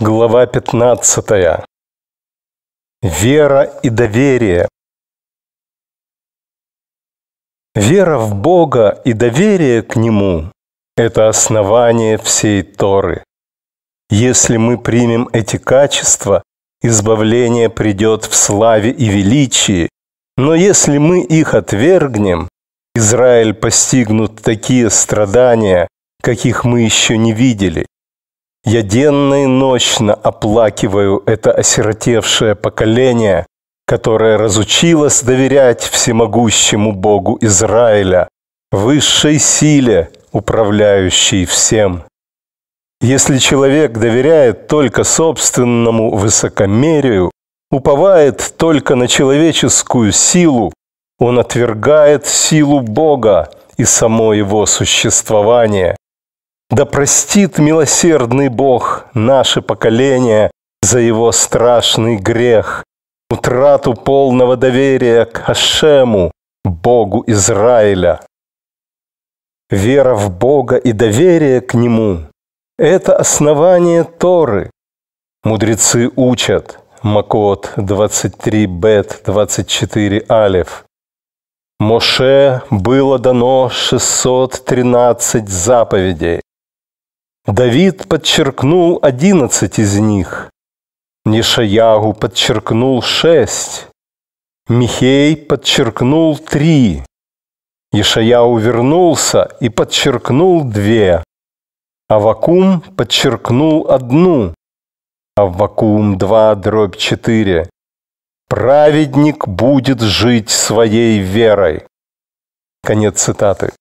Глава 15. Вера и доверие. Вера в Бога и доверие к Нему – это основание всей Торы. Если мы примем эти качества, избавление придет в славе и величии, но если мы их отвергнем, Израиль постигнут такие страдания, каких мы еще не видели. Я денно и ночно оплакиваю это осиротевшее поколение, которое разучилось доверять всемогущему Богу Израиля, высшей силе, управляющей всем. Если человек доверяет только собственному высокомерию, уповает только на человеческую силу, он отвергает силу Бога и само его существование. Да простит милосердный Бог наше поколение за его страшный грех, утрату полного доверия к Хашему, Богу Израиля. Вера в Бога и доверие к Нему – это основание Торы. Мудрецы учат, Макот 23, Бет 24, Алиф. Моше было дано 613 заповедей. Давид подчеркнул одиннадцать из них. Нешаягу подчеркнул шесть. Михей подчеркнул три. Ишаяу вернулся и подчеркнул две. Авакум подчеркнул одну. Авакум 2 дробь 4. Праведник будет жить своей верой. Конец цитаты.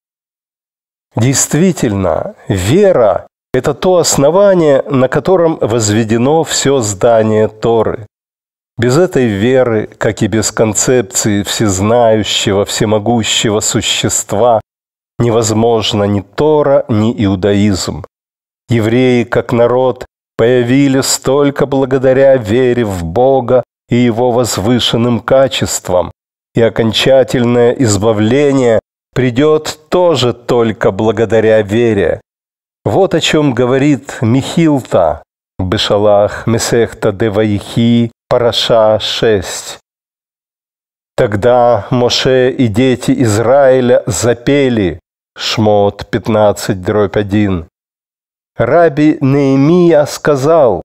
Действительно, вера это то основание, на котором возведено все здание Торы. Без этой веры, как и без концепции всезнающего, всемогущего существа, невозможно ни Тора, ни иудаизм. Евреи, как народ, появились только благодаря вере в Бога и его возвышенным качествам, и окончательное избавление придет тоже только благодаря вере. Вот о чем говорит Михилта, Бешалах, Месехта Деваихи, Параша 6. Тогда Моше и дети Израиля запели Шмот 15, дробь 1. Раби Неемия сказал,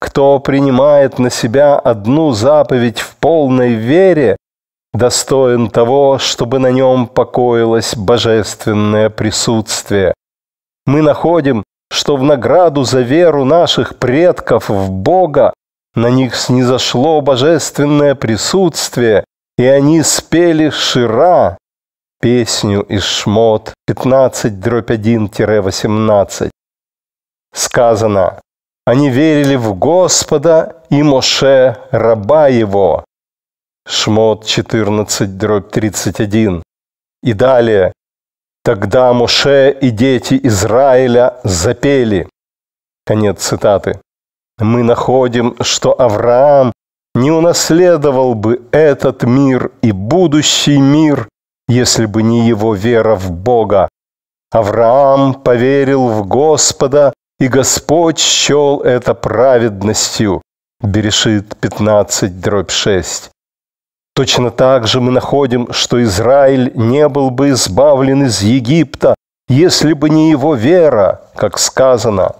кто принимает на себя одну заповедь в полной вере, достоин того, чтобы на нем покоилось божественное присутствие мы находим, что в награду за веру наших предков в Бога на них снизошло божественное присутствие, и они спели «Шира» песню из Шмот 15 1-18. Сказано, они верили в Господа и Моше, раба его. Шмот 14 31. И далее, Тогда Моше и дети Израиля запели. Конец цитаты. Мы находим, что Авраам не унаследовал бы этот мир и будущий мир, если бы не его вера в Бога. Авраам поверил в Господа, и Господь счел это праведностью. Берешит 15, дробь 6. Точно так же мы находим, что Израиль не был бы избавлен из Египта, если бы не его вера, как сказано.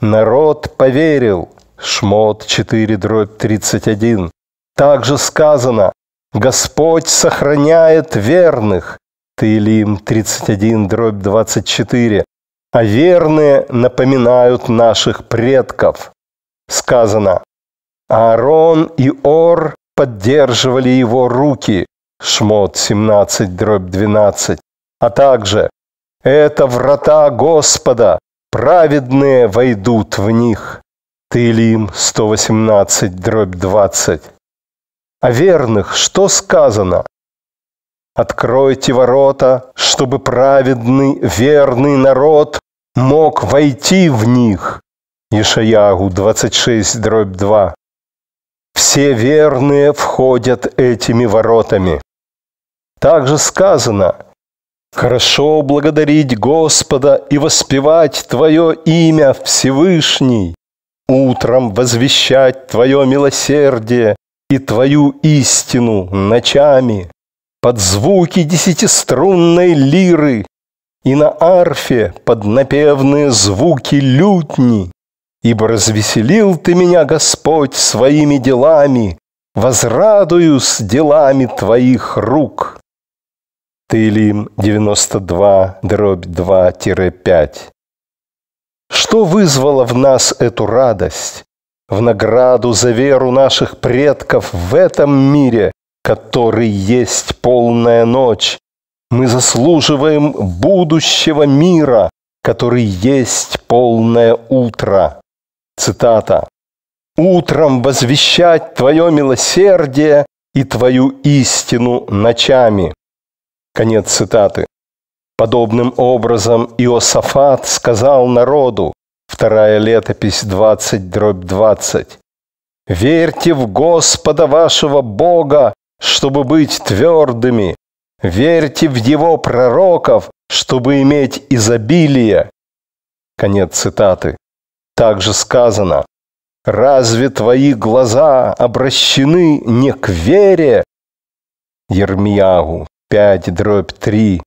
Народ поверил. Шмот 4, дробь 31. Также сказано, Господь сохраняет верных. Таилим 31, дробь 24. А верные напоминают наших предков. Сказано, Аарон и Ор поддерживали его руки, Шмот 17, дробь 12, а также «Это врата Господа, праведные войдут в них». Таилим 118, дробь 20. О верных что сказано? «Откройте ворота, чтобы праведный, верный народ мог войти в них». Ишаягу 26, дробь 2. Все верные входят этими воротами. Также сказано, «Хорошо благодарить Господа и воспевать Твое имя Всевышний, утром возвещать Твое милосердие и Твою истину ночами, под звуки десятиструнной лиры и на арфе под напевные звуки лютни, Ибо развеселил ты меня, Господь, своими делами, Возрадуюсь делами твоих рук. Тылим 92, дробь 2-5. Что вызвало в нас эту радость? В награду за веру наших предков в этом мире, который есть полная ночь, мы заслуживаем будущего мира, который есть полное утро. Цитата. «Утром возвещать Твое милосердие и Твою истину ночами». Конец цитаты. Подобным образом Иосафат сказал народу, вторая летопись 20 дробь 20, «Верьте в Господа вашего Бога, чтобы быть твердыми, верьте в Его пророков, чтобы иметь изобилие». Конец цитаты также сказано, «Разве твои глаза обращены не к вере?» Ермиягу 5 дробь 3.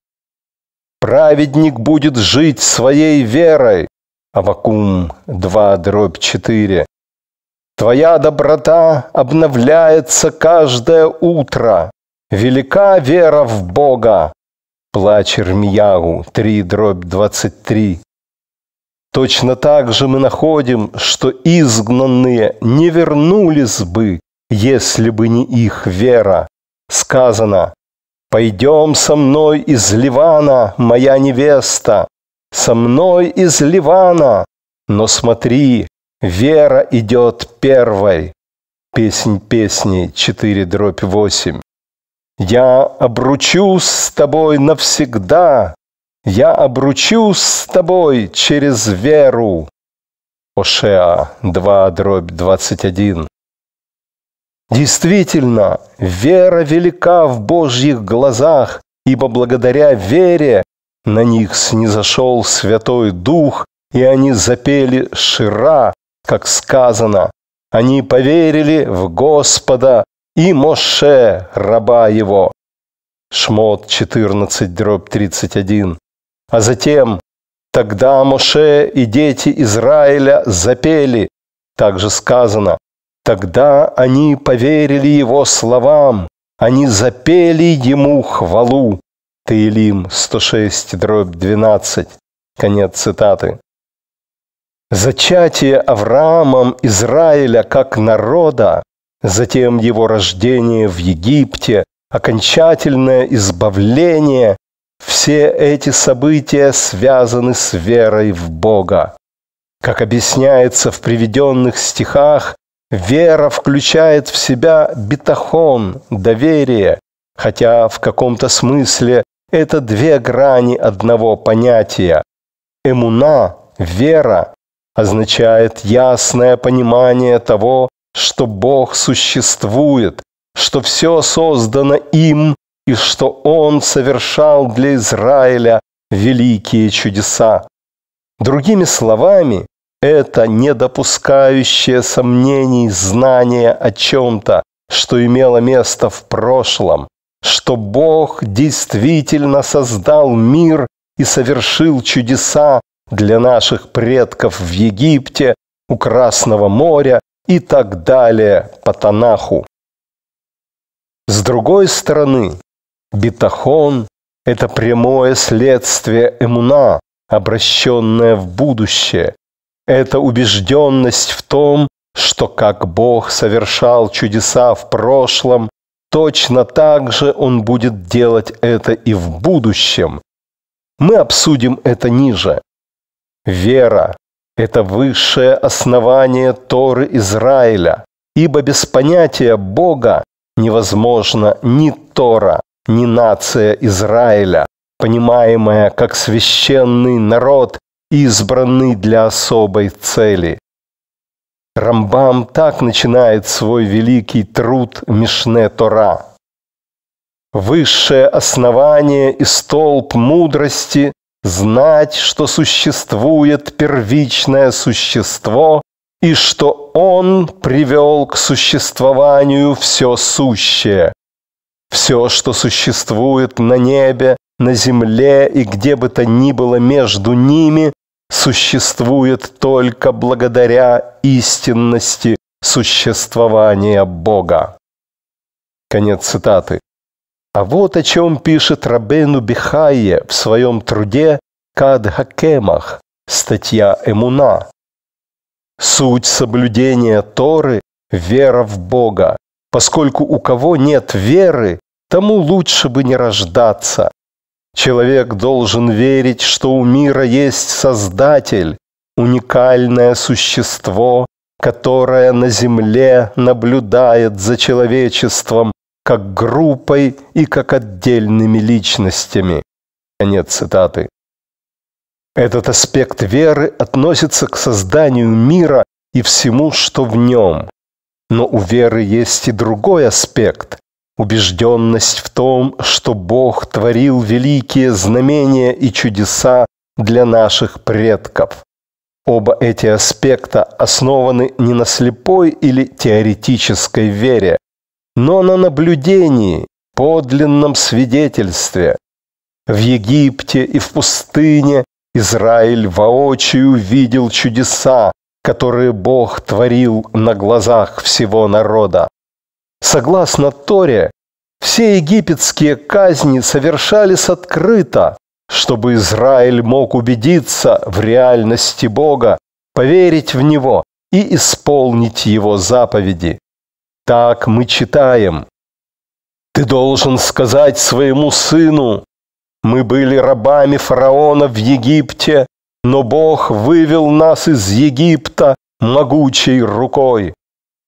«Праведник будет жить своей верой» Авакум 2 дробь 4. «Твоя доброта обновляется каждое утро. Велика вера в Бога» Плач Ермиягу 3 дробь 23. Точно так же мы находим, что изгнанные не вернулись бы, если бы не их вера. Сказано, «Пойдем со мной из Ливана, моя невеста, со мной из Ливана». Но смотри, вера идет первой. Песнь песни 4 дробь 8. «Я обручусь с тобой навсегда, я обручусь с тобой через веру. Ошеа 2 дробь 21. Действительно, вера велика в Божьих глазах, ибо благодаря вере на них снизошел Святой Дух, и они запели «Шира», как сказано. Они поверили в Господа и Моше, раба его. Шмот 14, дробь 31. А затем «Тогда Моше и дети Израиля запели». Также сказано «Тогда они поверили его словам, они запели ему хвалу». Таилим 106, дробь 12. Конец цитаты. Зачатие Авраамом Израиля как народа, затем его рождение в Египте, окончательное избавление все эти события связаны с верой в Бога. Как объясняется в приведенных стихах, вера включает в себя бетахон доверие, хотя в каком-то смысле это две грани одного понятия. Эмуна, вера, означает ясное понимание того, что Бог существует, что все создано им и что он совершал для Израиля великие чудеса. Другими словами, это не допускающее сомнений знание о чем-то, что имело место в прошлом, что Бог действительно создал мир и совершил чудеса для наших предков в Египте, у Красного моря и так далее по Танаху. С другой стороны, Битахон – это прямое следствие эмуна, обращенное в будущее. Это убежденность в том, что как Бог совершал чудеса в прошлом, точно так же Он будет делать это и в будущем. Мы обсудим это ниже. Вера – это высшее основание Торы Израиля, ибо без понятия Бога невозможно ни Тора, не нация Израиля, понимаемая как священный народ, избранный для особой цели. Рамбам так начинает свой великий труд Мишне Тора. Высшее основание и столб мудрости – знать, что существует первичное существо и что Он привел к существованию все сущее – все, что существует на небе, на земле и где бы то ни было между ними, существует только благодаря истинности существования Бога. Конец цитаты. А вот о чем пишет Рабену Бихайе в своем труде «Кадхакемах» статья Эмуна. Суть соблюдения Торы – вера в Бога, поскольку у кого нет веры, тому лучше бы не рождаться. Человек должен верить, что у мира есть Создатель, уникальное существо, которое на земле наблюдает за человечеством как группой и как отдельными личностями. Конец цитаты. Этот аспект веры относится к созданию мира и всему, что в нем. Но у веры есть и другой аспект – убежденность в том, что Бог творил великие знамения и чудеса для наших предков. Оба эти аспекта основаны не на слепой или теоретической вере, но на наблюдении, подлинном свидетельстве. В Египте и в пустыне Израиль воочию видел чудеса, которые Бог творил на глазах всего народа. Согласно Торе, все египетские казни совершались открыто, чтобы Израиль мог убедиться в реальности Бога, поверить в Него и исполнить Его заповеди. Так мы читаем. «Ты должен сказать своему сыну, мы были рабами фараона в Египте, но Бог вывел нас из Египта могучей рукой.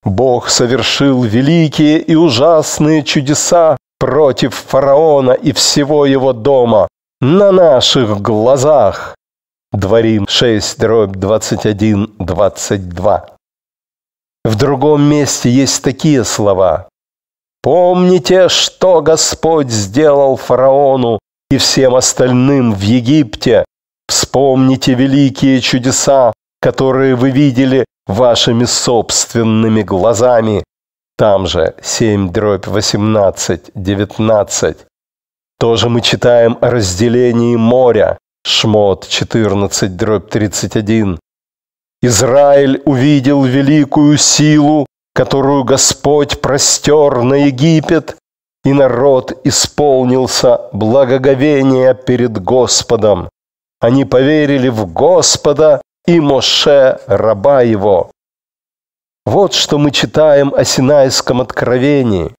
Бог совершил великие и ужасные чудеса против фараона и всего его дома на наших глазах. Дворим 6, дробь 21, 22. В другом месте есть такие слова. «Помните, что Господь сделал фараону и всем остальным в Египте, Вспомните великие чудеса, которые вы видели вашими собственными глазами. Там же 7 дробь 18, 19. Тоже мы читаем о разделении моря. Шмот 14 дробь 31. Израиль увидел великую силу, которую Господь простер на Египет, и народ исполнился благоговения перед Господом. Они поверили в Господа и Моше, раба его. Вот что мы читаем о Синайском откровении.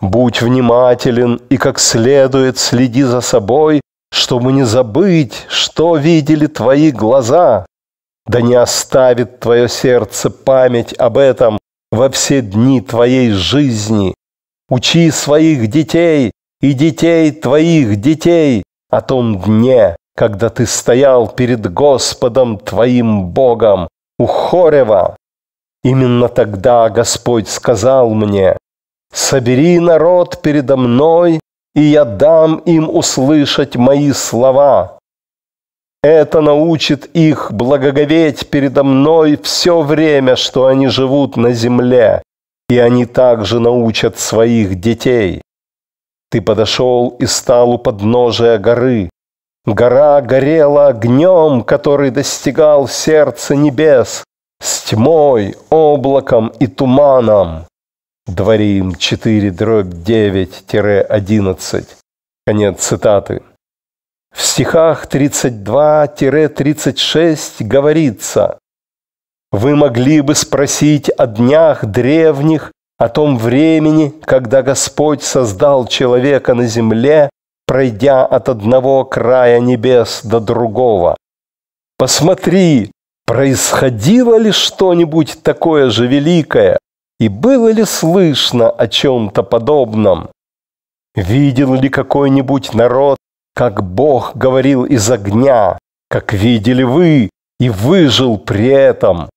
Будь внимателен и как следует следи за собой, чтобы не забыть, что видели твои глаза. Да не оставит твое сердце память об этом во все дни твоей жизни. Учи своих детей и детей твоих детей о том дне, когда ты стоял перед Господом твоим Богом у Хорева. Именно тогда Господь сказал мне, «Собери народ передо мной, и я дам им услышать мои слова». Это научит их благоговеть передо мной все время, что они живут на земле, и они также научат своих детей. Ты подошел и стал у подножия горы, Гора горела огнем, который достигал сердца небес, с тьмой, облаком и туманом. Дворим 4 дробь 9-11. Конец цитаты. В стихах 32-36 говорится «Вы могли бы спросить о днях древних, о том времени, когда Господь создал человека на земле, пройдя от одного края небес до другого. Посмотри, происходило ли что-нибудь такое же великое, и было ли слышно о чем-то подобном? Видел ли какой-нибудь народ, как Бог говорил из огня, как видели вы, и выжил при этом?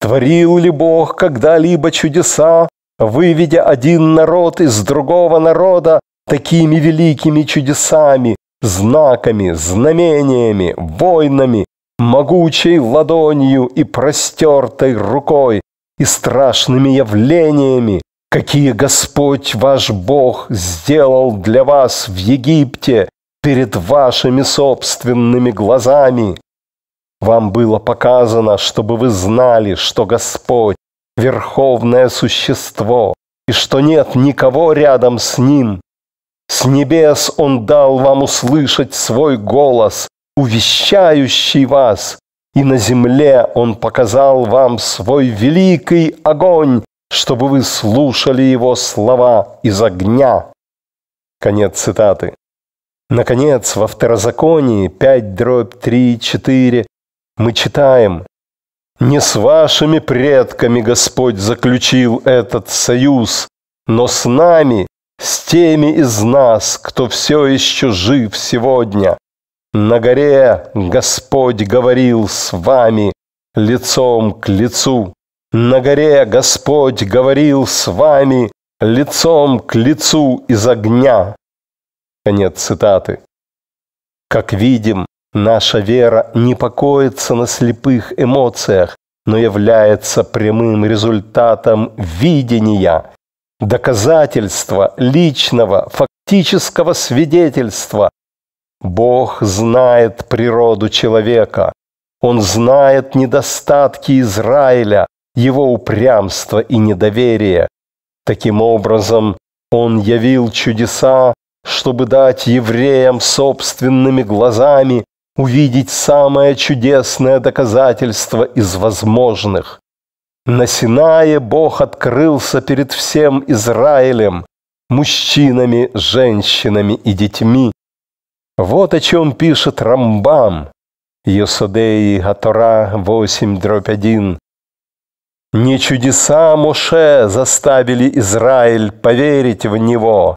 Творил ли Бог когда-либо чудеса, выведя один народ из другого народа такими великими чудесами, знаками, знамениями, войнами, могучей ладонью и простертой рукой, и страшными явлениями, какие Господь ваш Бог сделал для вас в Египте перед вашими собственными глазами. Вам было показано, чтобы вы знали, что Господь – верховное существо, и что нет никого рядом с Ним, с небес Он дал вам услышать свой голос, увещающий вас, и на земле Он показал вам свой великий огонь, чтобы вы слушали Его слова из огня». Конец цитаты. Наконец, во Второзаконии 5 дробь 3, 4 мы читаем «Не с вашими предками Господь заключил этот союз, но с нами, с теми из нас, кто все еще жив сегодня. На горе Господь говорил с вами лицом к лицу. На горе Господь говорил с вами лицом к лицу из огня. Конец цитаты. Как видим, наша вера не покоится на слепых эмоциях, но является прямым результатом видения, доказательства личного, фактического свидетельства. Бог знает природу человека. Он знает недостатки Израиля, его упрямство и недоверие. Таким образом, он явил чудеса, чтобы дать евреям собственными глазами увидеть самое чудесное доказательство из возможных. На Синае Бог открылся перед всем Израилем, мужчинами, женщинами и детьми. Вот о чем пишет Рамбам, Йосудеи Гатора 8, дробь 1. «Не чудеса Моше заставили Израиль поверить в него,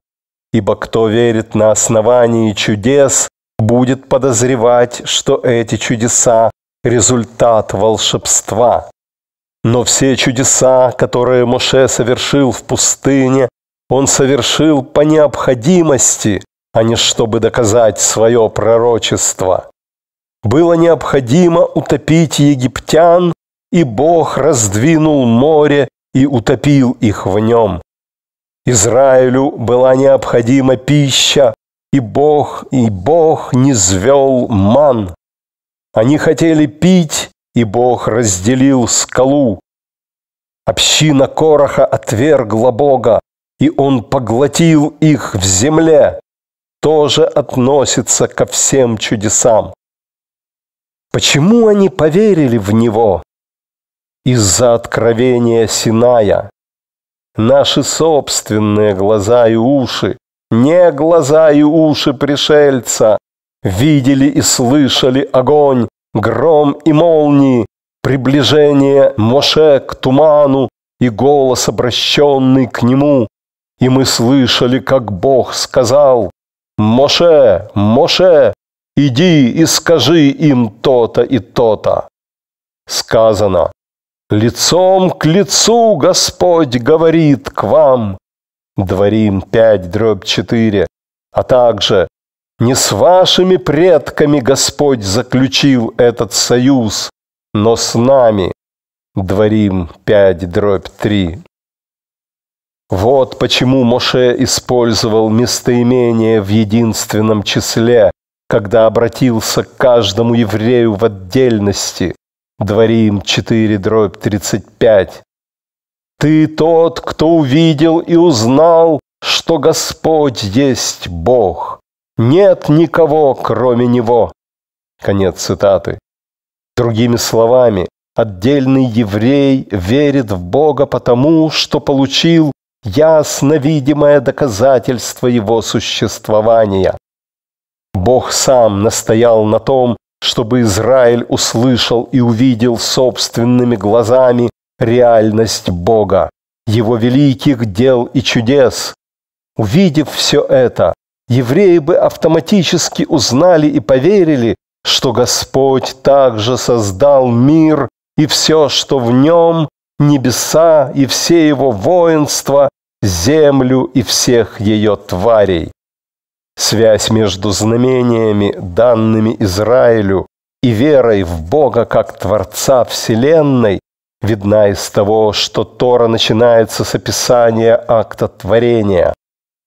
ибо кто верит на основании чудес, будет подозревать, что эти чудеса – результат волшебства». Но все чудеса, которые Моше совершил в пустыне, он совершил по необходимости, а не чтобы доказать свое пророчество. Было необходимо утопить египтян, и Бог раздвинул море и утопил их в нем. Израилю была необходима пища, и Бог, и Бог не звел ман. Они хотели пить, и Бог разделил скалу. Община Короха отвергла Бога, и он поглотил их в земле, тоже относится ко всем чудесам. Почему они поверили в Него? Из-за откровения Синая. Наши собственные глаза и уши, не глаза и уши пришельца, видели и слышали огонь, гром и молнии, приближение Моше к туману и голос, обращенный к нему. И мы слышали, как Бог сказал, «Моше, Моше, иди и скажи им то-то и то-то». Сказано, «Лицом к лицу Господь говорит к вам». Дворим 5, дробь 4, а также не с вашими предками Господь заключил этот союз, но с нами. Дворим 5 дробь 3. Вот почему Моше использовал местоимение в единственном числе, когда обратился к каждому еврею в отдельности. Дворим 4 дробь 35. Ты тот, кто увидел и узнал, что Господь есть Бог. Нет никого, кроме него. Конец цитаты. Другими словами, отдельный еврей верит в Бога потому, что получил ясно видимое доказательство его существования. Бог сам настоял на том, чтобы Израиль услышал и увидел собственными глазами реальность Бога, его великих дел и чудес. Увидев все это, евреи бы автоматически узнали и поверили, что Господь также создал мир и все, что в нем, небеса и все его воинства, землю и всех ее тварей. Связь между знамениями, данными Израилю, и верой в Бога как Творца Вселенной видна из того, что Тора начинается с описания акта творения.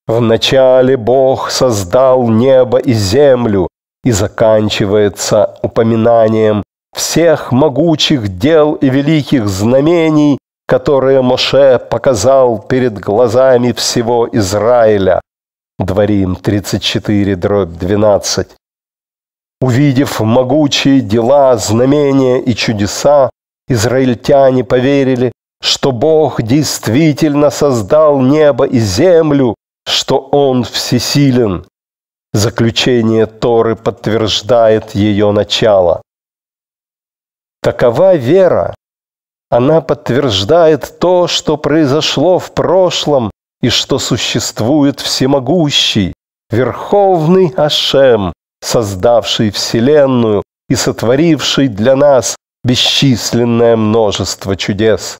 Вначале Бог создал небо и землю и заканчивается упоминанием всех могучих дел и великих знамений, которые Моше показал перед глазами всего Израиля. Дворим 34, дробь 12. Увидев могучие дела, знамения и чудеса, израильтяне поверили, что Бог действительно создал небо и землю что Он всесилен. Заключение Торы подтверждает ее начало. Такова вера. Она подтверждает то, что произошло в прошлом и что существует всемогущий, верховный Ашем, создавший Вселенную и сотворивший для нас бесчисленное множество чудес.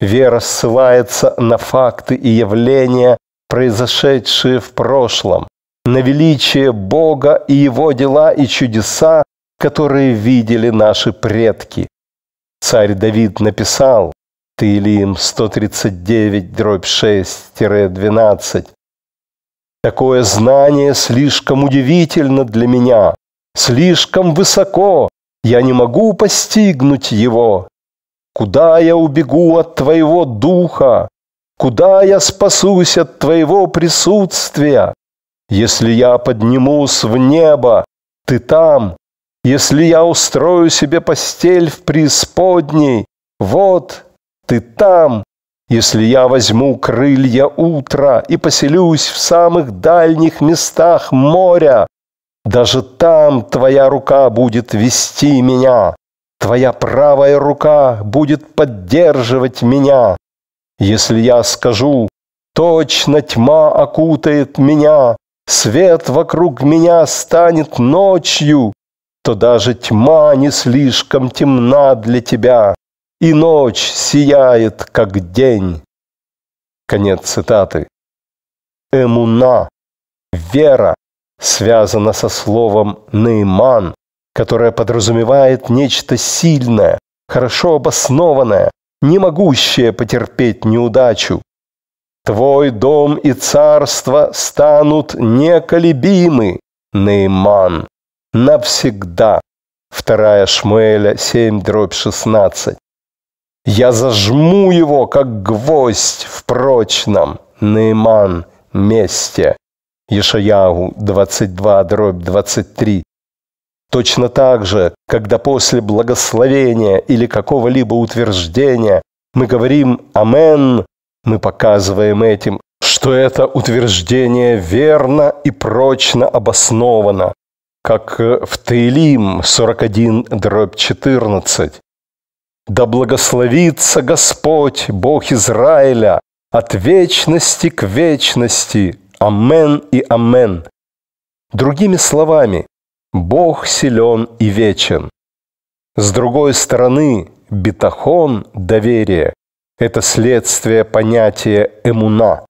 Вера ссылается на факты и явления, произошедшие в прошлом, на величие Бога и Его дела и чудеса, которые видели наши предки. Царь Давид написал, Таилим 139-6-12, «Такое знание слишком удивительно для меня, слишком высоко, я не могу постигнуть его. Куда я убегу от твоего духа? Куда я спасусь от твоего присутствия? Если я поднимусь в небо, ты там. Если я устрою себе постель в преисподней, вот ты там. Если я возьму крылья утра и поселюсь в самых дальних местах моря, даже там твоя рука будет вести меня, твоя правая рука будет поддерживать меня. Если я скажу, точно тьма окутает меня, свет вокруг меня станет ночью, то даже тьма не слишком темна для тебя, и ночь сияет, как день. Конец цитаты. Эмуна, вера, связана со словом «нейман», которое подразумевает нечто сильное, хорошо обоснованное, не могущее потерпеть неудачу. Твой дом и царство станут неколебимы, Нейман, навсегда. 2 Шмуэля 7, дробь 16. Я зажму его, как гвоздь в прочном, Нейман, месте. Ешаягу 22, дробь 23. Точно так же, когда после благословения или какого-либо утверждения мы говорим «Амен», мы показываем этим, что это утверждение верно и прочно обосновано, как э, в Таилим 41 дробь 14. «Да благословится Господь, Бог Израиля, от вечности к вечности. Амен и Амен». Другими словами, Бог силен и вечен. С другой стороны, бетахон – доверие. Это следствие понятия «эмуна».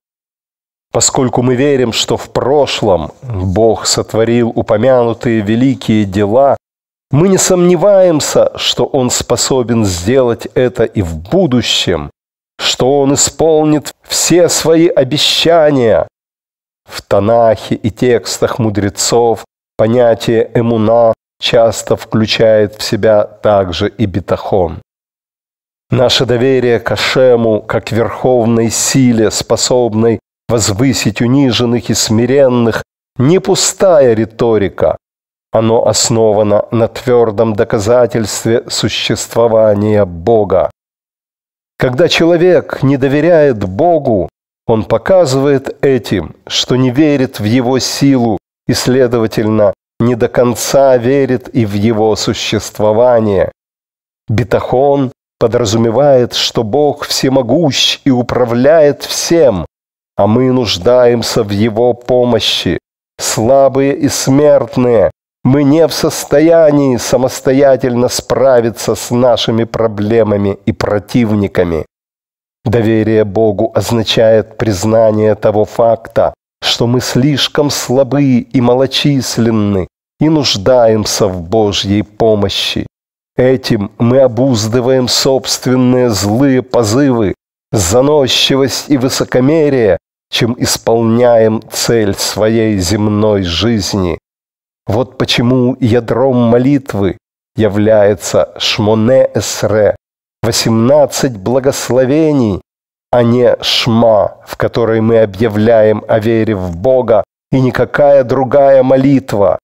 Поскольку мы верим, что в прошлом Бог сотворил упомянутые великие дела, мы не сомневаемся, что Он способен сделать это и в будущем, что Он исполнит все свои обещания. В Танахе и текстах мудрецов Понятие «эмуна» часто включает в себя также и бетахон. Наше доверие к Ашему, как верховной силе, способной возвысить униженных и смиренных, не пустая риторика. Оно основано на твердом доказательстве существования Бога. Когда человек не доверяет Богу, он показывает этим, что не верит в его силу и, следовательно, не до конца верит и в его существование. Бетахон подразумевает, что Бог всемогущ и управляет всем, а мы нуждаемся в Его помощи. Слабые и смертные, мы не в состоянии самостоятельно справиться с нашими проблемами и противниками. Доверие Богу означает признание того факта, что мы слишком слабы и малочисленны и нуждаемся в Божьей помощи. Этим мы обуздываем собственные злые позывы, заносчивость и высокомерие, чем исполняем цель своей земной жизни. Вот почему ядром молитвы является Шмоне Эсре, 18 благословений, а не «шма», в которой мы объявляем о вере в Бога, и никакая другая молитва.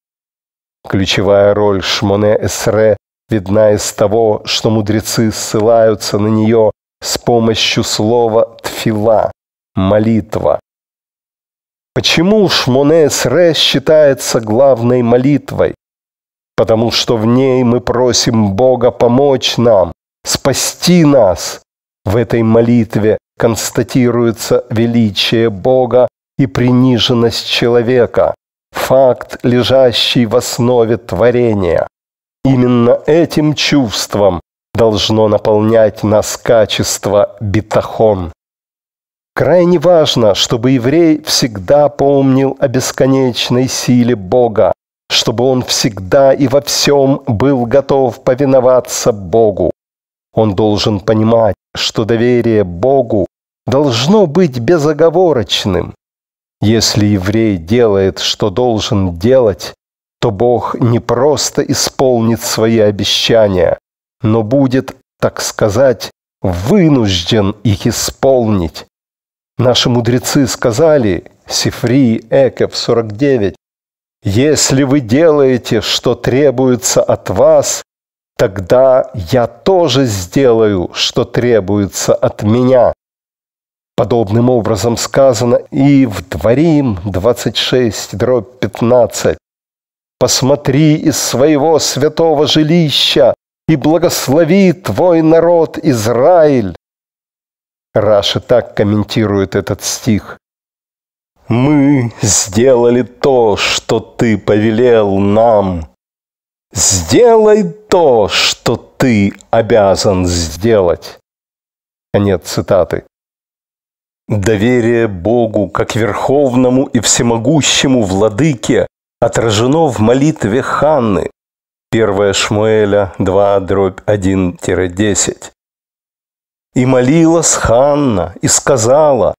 Ключевая роль Шмоне Эсре видна из того, что мудрецы ссылаются на нее с помощью слова «тфила» – молитва. Почему Шмоне Эсре считается главной молитвой? Потому что в ней мы просим Бога помочь нам, спасти нас. В этой молитве констатируется величие Бога и приниженность человека, факт, лежащий в основе творения. Именно этим чувством должно наполнять нас качество битахон. Крайне важно, чтобы еврей всегда помнил о бесконечной силе Бога, чтобы он всегда и во всем был готов повиноваться Богу. Он должен понимать, что доверие Богу должно быть безоговорочным. Если еврей делает, что должен делать, то Бог не просто исполнит свои обещания, но будет, так сказать, вынужден их исполнить. Наши мудрецы сказали, Сифри Эков 49, «Если вы делаете, что требуется от вас, тогда я тоже сделаю, что требуется от меня. Подобным образом сказано и в Дворим 26, дробь 15. «Посмотри из своего святого жилища и благослови твой народ Израиль». Раши так комментирует этот стих. «Мы сделали то, что ты повелел нам, Сделай то, что ты обязан сделать. Конец цитаты. Доверие Богу, как верховному и всемогущему владыке, отражено в молитве Ханны. 1 Шмуэля 2, дробь 1-10. «И молилась Ханна, и сказала,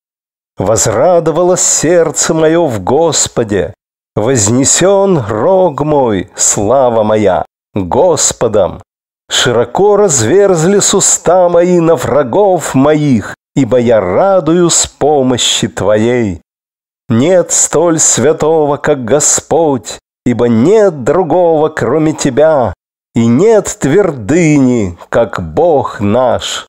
«Возрадовало сердце мое в Господе, Вознесен рог мой, слава моя, Господом. Широко разверзли суста мои на врагов моих, Ибо я радуюсь помощи Твоей. Нет столь святого, как Господь, Ибо нет другого, кроме Тебя, И нет твердыни, как Бог наш.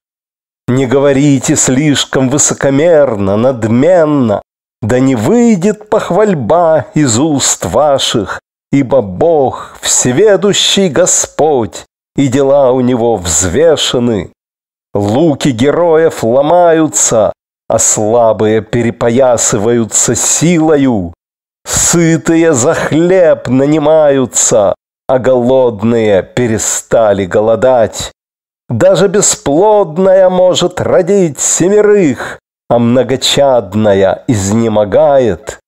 Не говорите слишком высокомерно, надменно, да не выйдет похвальба из уст ваших, ибо Бог, всеведущий Господь, и дела у него взвешены. Луки героев ломаются, а слабые перепоясываются силою. Сытые за хлеб нанимаются, а голодные перестали голодать. Даже бесплодная может родить семерых, а многочадная изнемогает.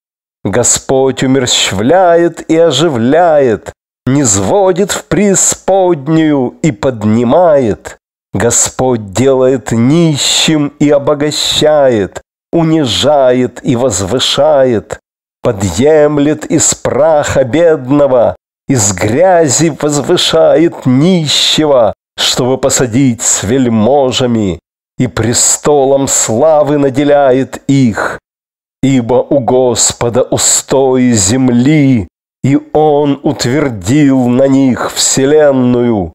Господь умерщвляет и оживляет, не сводит в преисподнюю и поднимает. Господь делает нищим и обогащает, унижает и возвышает, подъемлет из праха бедного, из грязи возвышает нищего, чтобы посадить с вельможами и престолом славы наделяет их. Ибо у Господа устои земли, и Он утвердил на них вселенную.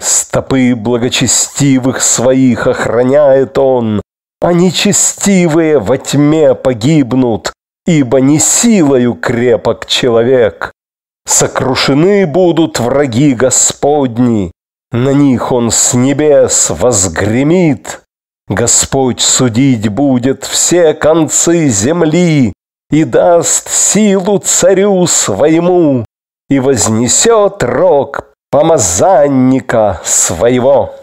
Стопы благочестивых своих охраняет Он, а нечестивые во тьме погибнут, ибо не силою крепок человек. Сокрушены будут враги Господни, на них Он с небес возгремит. Господь судить будет все концы земли и даст силу царю своему и вознесет рог помазанника своего».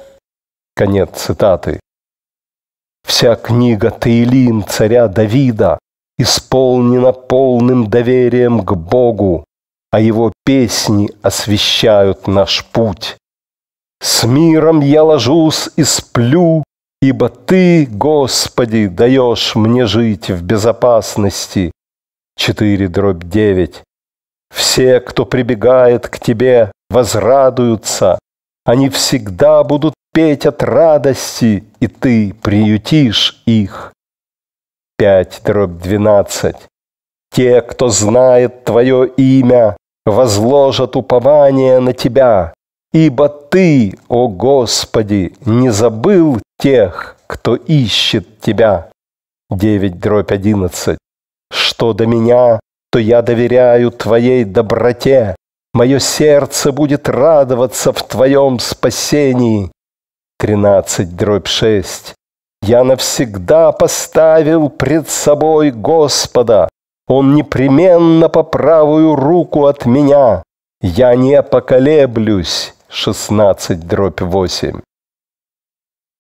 Конец цитаты. Вся книга Таилим царя Давида исполнена полным доверием к Богу, а его песни освещают наш путь. С миром я ложусь и сплю, Ибо Ты, Господи, даешь мне жить в безопасности. 4 дробь 9. Все, кто прибегает к Тебе, возрадуются. Они всегда будут петь от радости, и Ты приютишь их. 5 дробь 12. Те, кто знает Твое имя, возложат упование на Тебя. Ибо Ты, о Господи, не забыл тех, кто ищет Тебя. 9 дробь 11. Что до меня, то я доверяю Твоей доброте. Мое сердце будет радоваться в Твоем спасении. 13 дробь 6. Я навсегда поставил пред собой Господа. Он непременно по правую руку от меня. Я не поколеблюсь. 16 дробь 8.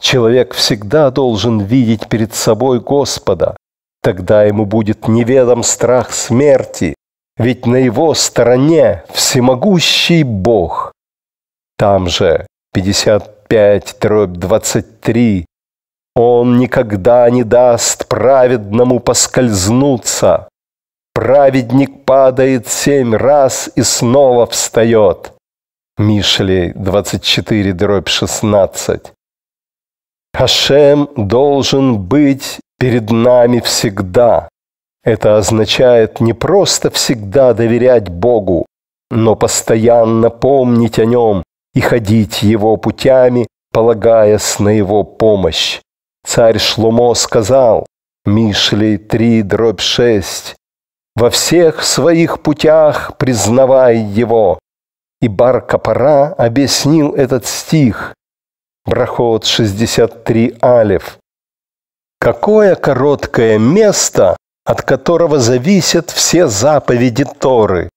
Человек всегда должен видеть перед собой Господа, тогда ему будет неведом страх смерти, ведь на его стороне всемогущий Бог. Там же 55 дробь 23. Он никогда не даст праведному поскользнуться. Праведник падает семь раз и снова встает. Мишлей 24 дробь 16. Хашем должен быть перед нами всегда. Это означает не просто всегда доверять Богу, но постоянно помнить о нем и ходить его путями, полагаясь на его помощь. Царь Шломо сказал, Мишлей 3 дробь 6, «Во всех своих путях признавай его, и Бар-Капара объяснил этот стих. Брахот 63 Алев. Какое короткое место, от которого зависят все заповеди Торы.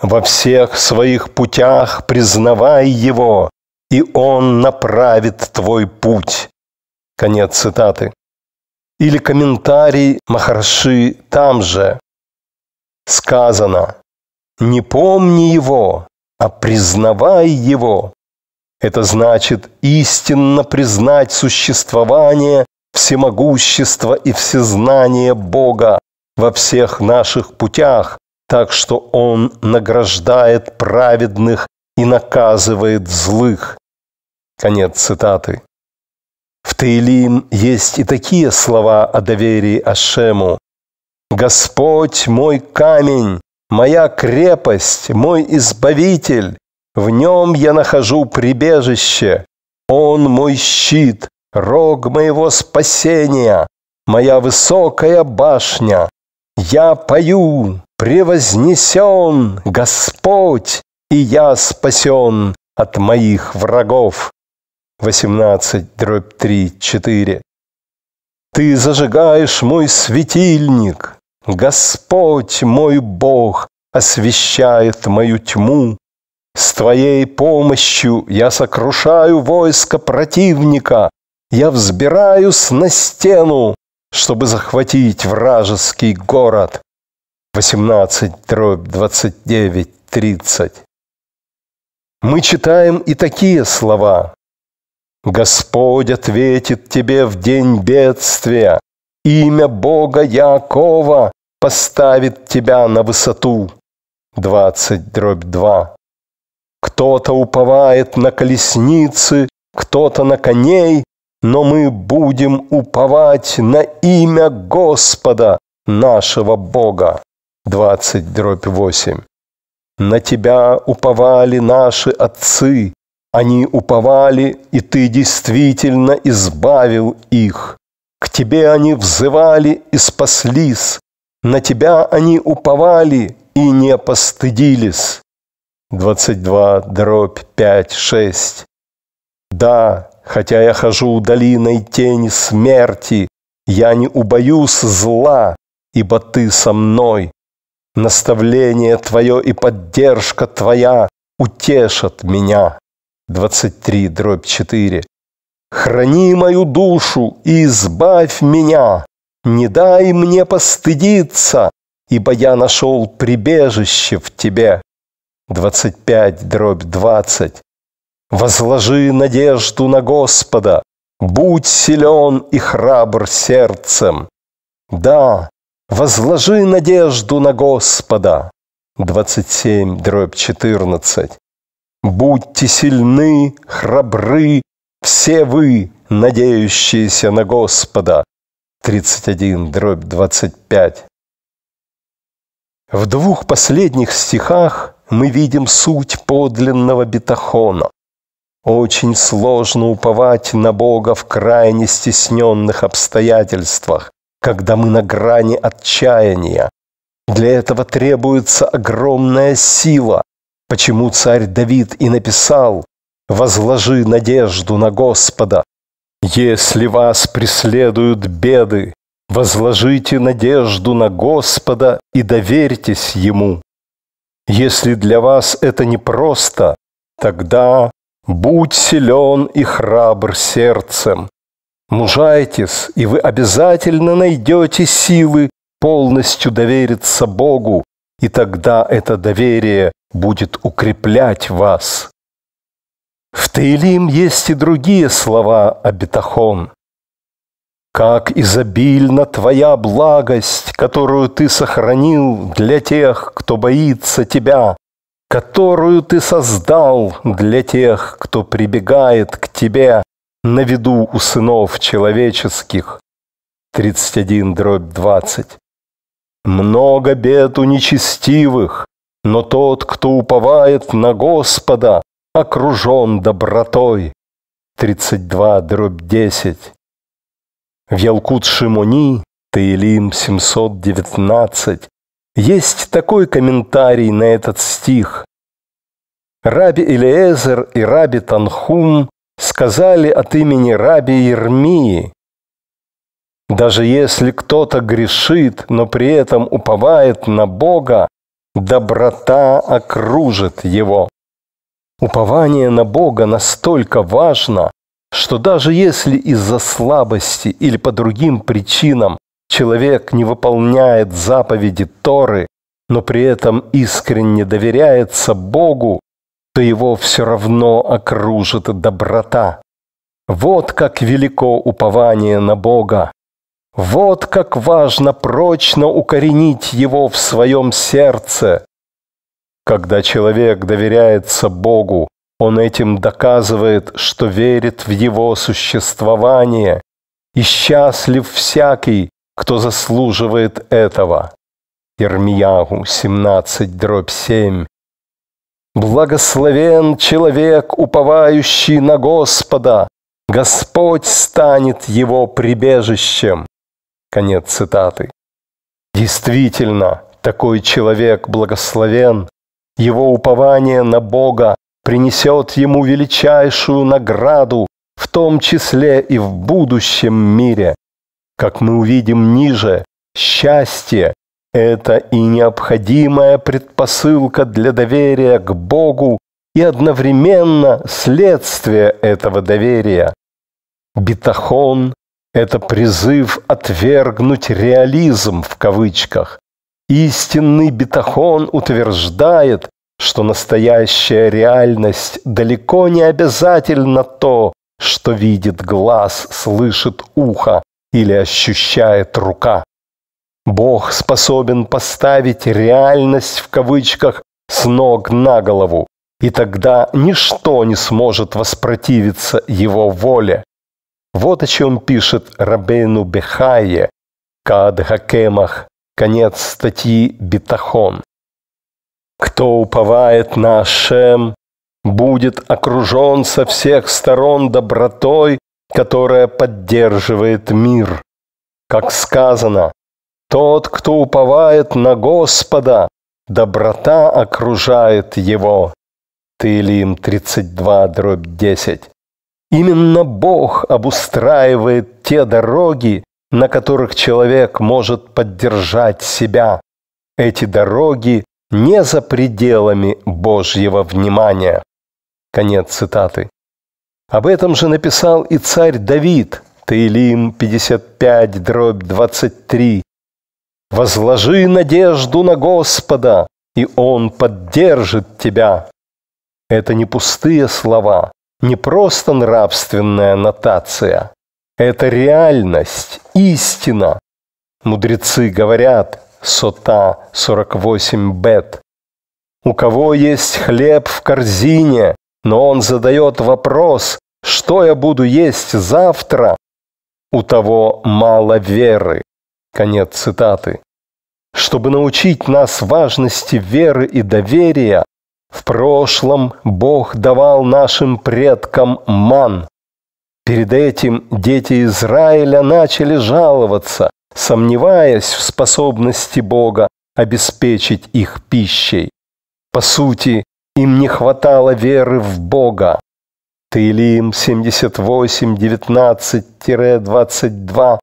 Во всех своих путях признавай его, и он направит твой путь. Конец цитаты. Или комментарий Махарши там же. Сказано, не помни его, а признавай его. Это значит истинно признать существование, всемогущество и всезнание Бога во всех наших путях, так что Он награждает праведных и наказывает злых. Конец цитаты. В Таилим есть и такие слова о доверии Ашему. «Господь мой камень, моя крепость, мой избавитель, в нем я нахожу прибежище. Он мой щит, рог моего спасения, моя высокая башня. Я пою, превознесен Господь, и я спасен от моих врагов. 18, дробь 3, 4. Ты зажигаешь мой светильник, Господь мой Бог освещает мою тьму. С Твоей помощью я сокрушаю войско противника. Я взбираюсь на стену, чтобы захватить вражеский город. 18 дробь 29 30. Мы читаем и такие слова. Господь ответит тебе в день бедствия, Имя Бога Якова поставит тебя на высоту. 20 дробь 2. Кто-то уповает на колесницы, кто-то на коней, но мы будем уповать на имя Господа, нашего Бога. 20 дробь 8. На тебя уповали наши отцы, они уповали, и ты действительно избавил их. К тебе они взывали и спаслись, на тебя они уповали и не постыдились. 22 дробь 5, 6. Да, хотя я хожу долиной тени смерти, я не убоюсь зла, ибо ты со мной. Наставление твое и поддержка твоя утешат меня. 23 дробь 4. Храни мою душу и избавь меня, не дай мне постыдиться, ибо я нашел прибежище в Тебе. 25 дробь 20. Возложи надежду на Господа, будь силен и храбр сердцем. Да, возложи надежду на Господа. 27 дробь 14. Будьте сильны, храбры, все вы, надеющиеся на Господа. 31, дробь 25. В двух последних стихах мы видим суть подлинного бетахона. Очень сложно уповать на Бога в крайне стесненных обстоятельствах, когда мы на грани отчаяния. Для этого требуется огромная сила, почему царь Давид и написал возложи надежду на Господа. Если вас преследуют беды, возложите надежду на Господа и доверьтесь Ему. Если для вас это непросто, тогда будь силен и храбр сердцем. Мужайтесь, и вы обязательно найдете силы полностью довериться Богу, и тогда это доверие будет укреплять вас. В Таилим есть и другие слова о Бетахон. «Как изобильна твоя благость, которую ты сохранил для тех, кто боится тебя, которую ты создал для тех, кто прибегает к тебе на виду у сынов человеческих». 31 дробь 20. «Много бед у нечестивых, но тот, кто уповает на Господа, окружен добротой. 32 дробь 10. В Ялкут-Шимони, Таилим 719, есть такой комментарий на этот стих. Раби Илиезер и раби Танхум сказали от имени раби Ермии, даже если кто-то грешит, но при этом уповает на Бога, доброта окружит его. Упование на Бога настолько важно, что даже если из-за слабости или по другим причинам человек не выполняет заповеди Торы, но при этом искренне доверяется Богу, то его все равно окружит доброта. Вот как велико упование на Бога. Вот как важно прочно укоренить его в своем сердце, когда человек доверяется Богу, он этим доказывает, что верит в его существование, и счастлив всякий, кто заслуживает этого. Ермиягу 17, дробь 7. Благословен человек, уповающий на Господа, Господь станет его прибежищем. Конец цитаты. Действительно, такой человек благословен, его упование на Бога принесет ему величайшую награду, в том числе и в будущем мире. Как мы увидим ниже, счастье – это и необходимая предпосылка для доверия к Богу и одновременно следствие этого доверия. Бетахон – это призыв отвергнуть реализм в кавычках Истинный бетахон утверждает, что настоящая реальность далеко не обязательно то, что видит глаз, слышит ухо или ощущает рука. Бог способен поставить реальность в кавычках с ног на голову, и тогда ничто не сможет воспротивиться его воле. Вот о чем пишет Рабейну Бехае, Кадхакемах. Конец статьи «Бетахон». Кто уповает на Ашем, будет окружен со всех сторон добротой, которая поддерживает мир. Как сказано, тот, кто уповает на Господа, доброта окружает его. Тылим 32, дробь 10. Именно Бог обустраивает те дороги, на которых человек может поддержать себя. Эти дороги не за пределами Божьего внимания. Конец цитаты. Об этом же написал и царь Давид, Таилим 55, дробь 23. «Возложи надежду на Господа, и Он поддержит тебя». Это не пустые слова, не просто нравственная нотация. Это реальность, истина. Мудрецы говорят, сота 48 бет. У кого есть хлеб в корзине, но он задает вопрос, что я буду есть завтра? У того мало веры. Конец цитаты. Чтобы научить нас важности веры и доверия, в прошлом Бог давал нашим предкам ман, Перед этим дети Израиля начали жаловаться, сомневаясь в способности Бога обеспечить их пищей. По сути, им не хватало веры в Бога. Таилим 78:19-22.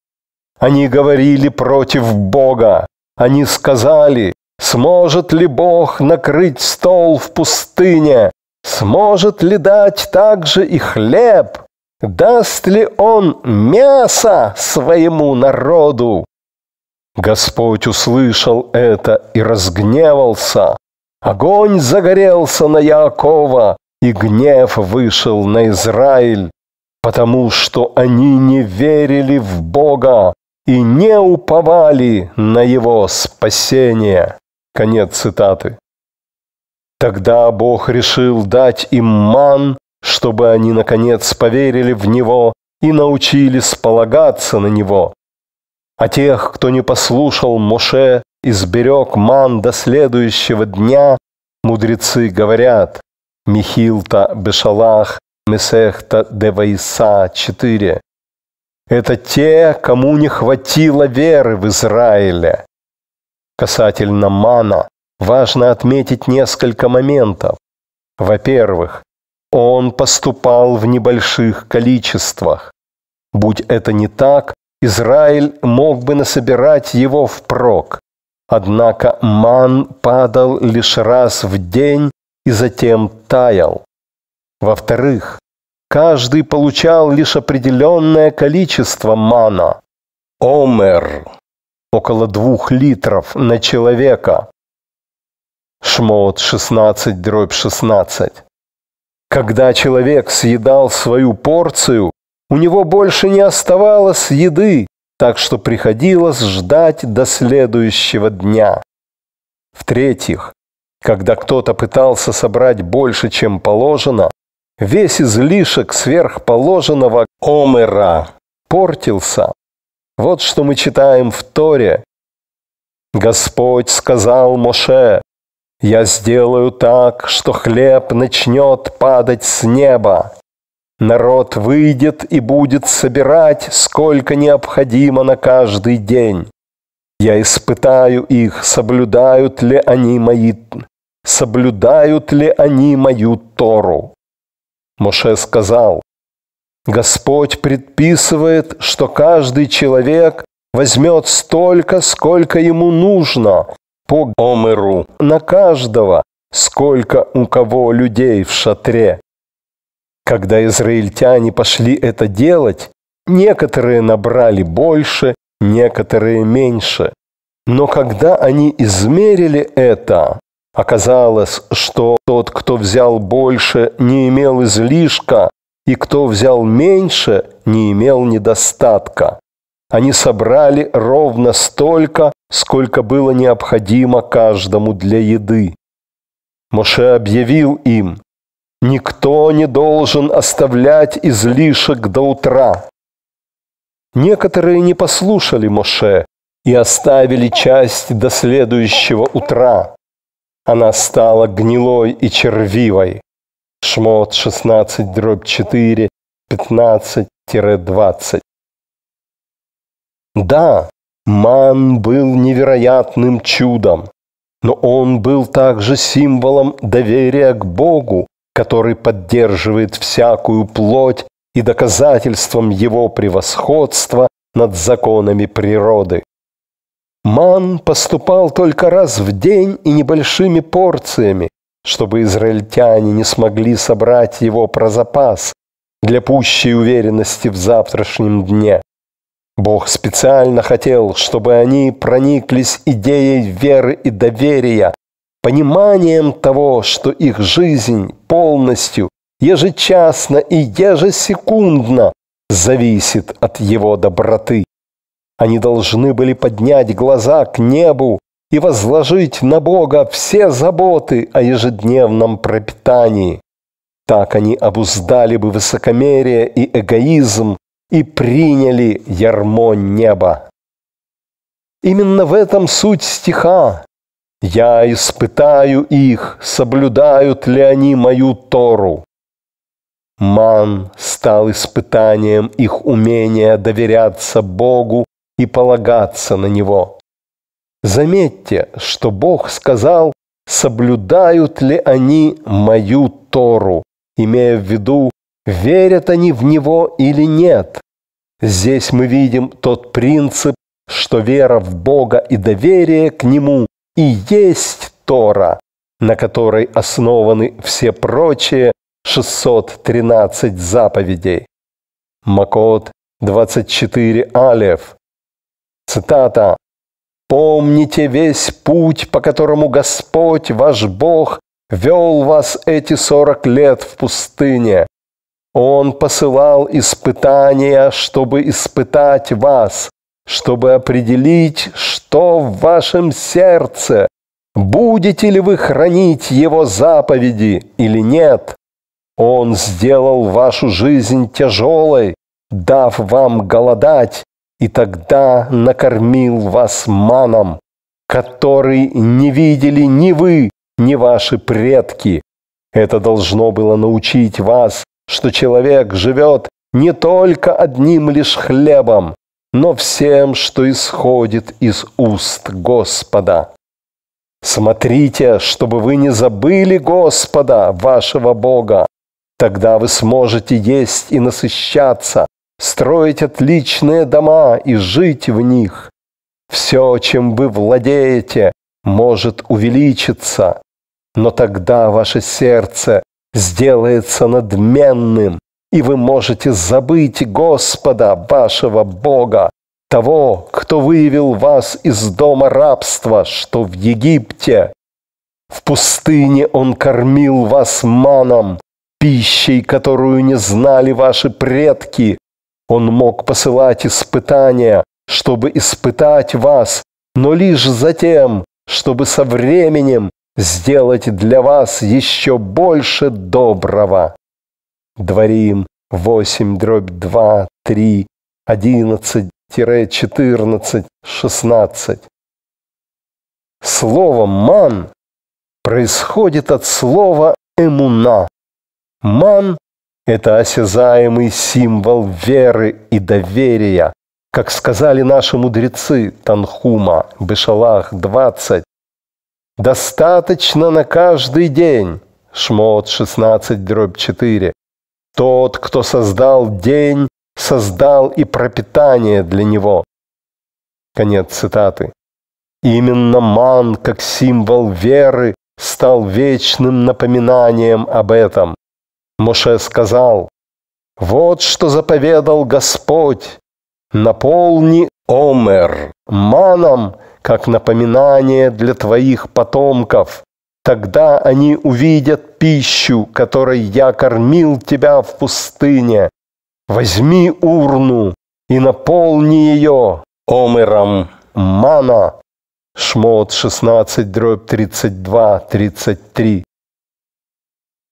Они говорили против Бога. Они сказали, сможет ли Бог накрыть стол в пустыне? Сможет ли дать также и хлеб? Даст ли он мясо своему народу? Господь услышал это и разгневался. Огонь загорелся на Якова, и гнев вышел на Израиль, потому что они не верили в Бога и не уповали на его спасение. Конец цитаты. Тогда Бог решил дать им ман чтобы они, наконец, поверили в Него и научились полагаться на Него. А тех, кто не послушал Моше и сберег ман до следующего дня, мудрецы говорят Михилта Бешалах Месехта Деваиса 4. Это те, кому не хватило веры в Израиле. Касательно мана важно отметить несколько моментов. Во-первых, он поступал в небольших количествах. Будь это не так, Израиль мог бы насобирать его впрок. Однако ман падал лишь раз в день и затем таял. Во-вторых, каждый получал лишь определенное количество мана. Омер – около двух литров на человека. Шмот 16, дробь 16. Когда человек съедал свою порцию, у него больше не оставалось еды, так что приходилось ждать до следующего дня. В-третьих, когда кто-то пытался собрать больше, чем положено, весь излишек сверхположенного омера портился. Вот что мы читаем в Торе. Господь сказал Моше, я сделаю так, что хлеб начнет падать с неба. Народ выйдет и будет собирать, сколько необходимо на каждый день. Я испытаю их, соблюдают ли они мои, соблюдают ли они мою Тору. Моше сказал, Господь предписывает, что каждый человек возьмет столько, сколько ему нужно, по гомеру на каждого, сколько у кого людей в шатре. Когда израильтяне пошли это делать, некоторые набрали больше, некоторые меньше. Но когда они измерили это, оказалось, что тот, кто взял больше, не имел излишка, и кто взял меньше, не имел недостатка. Они собрали ровно столько, сколько было необходимо каждому для еды. Моше объявил им, никто не должен оставлять излишек до утра. Некоторые не послушали Моше и оставили часть до следующего утра. Она стала гнилой и червивой. Шмот 16 дробь 4, 15-20. Да, Ман был невероятным чудом, но он был также символом доверия к Богу, который поддерживает всякую плоть и доказательством его превосходства над законами природы. Ман поступал только раз в день и небольшими порциями, чтобы израильтяне не смогли собрать его про запас для пущей уверенности в завтрашнем дне. Бог специально хотел, чтобы они прониклись идеей веры и доверия, пониманием того, что их жизнь полностью, ежечасно и ежесекундно зависит от его доброты. Они должны были поднять глаза к небу и возложить на Бога все заботы о ежедневном пропитании. Так они обуздали бы высокомерие и эгоизм, и приняли ярмо неба. Именно в этом суть стиха. Я испытаю их, соблюдают ли они мою Тору. Ман стал испытанием их умения доверяться Богу и полагаться на Него. Заметьте, что Бог сказал, соблюдают ли они мою Тору, имея в виду, верят они в него или нет. Здесь мы видим тот принцип, что вера в Бога и доверие к Нему и есть Тора, на которой основаны все прочие 613 заповедей. Макот 24 Алев. Цитата. «Помните весь путь, по которому Господь, ваш Бог, вел вас эти сорок лет в пустыне, он посылал испытания, чтобы испытать вас, чтобы определить, что в вашем сердце, будете ли вы хранить Его заповеди или нет. Он сделал вашу жизнь тяжелой, дав вам голодать, и тогда накормил вас маном, который не видели ни вы, ни ваши предки. Это должно было научить вас что человек живет не только одним лишь хлебом, но всем, что исходит из уст Господа. Смотрите, чтобы вы не забыли Господа, вашего Бога. Тогда вы сможете есть и насыщаться, строить отличные дома и жить в них. Все, чем вы владеете, может увеличиться, но тогда ваше сердце сделается надменным, и вы можете забыть Господа, вашего Бога, того, кто вывел вас из дома рабства, что в Египте. В пустыне Он кормил вас маном, пищей, которую не знали ваши предки. Он мог посылать испытания, чтобы испытать вас, но лишь затем, чтобы со временем сделать для вас еще больше доброго. Дворим 8 дробь 2, 3, 11, 14, 16. Слово «ман» происходит от слова «эмуна». «Ман» – это осязаемый символ веры и доверия. Как сказали наши мудрецы Танхума, Бешалах 20, Достаточно на каждый день. Шмот 16 дробь 4. Тот, кто создал день, создал и пропитание для него. Конец цитаты. Именно ман, как символ веры, стал вечным напоминанием об этом. Моше сказал, «Вот что заповедал Господь, наполни омер маном как напоминание для твоих потомков. Тогда они увидят пищу, которой я кормил тебя в пустыне. Возьми урну и наполни ее омером мана. Шмот 16, дробь 32, 33.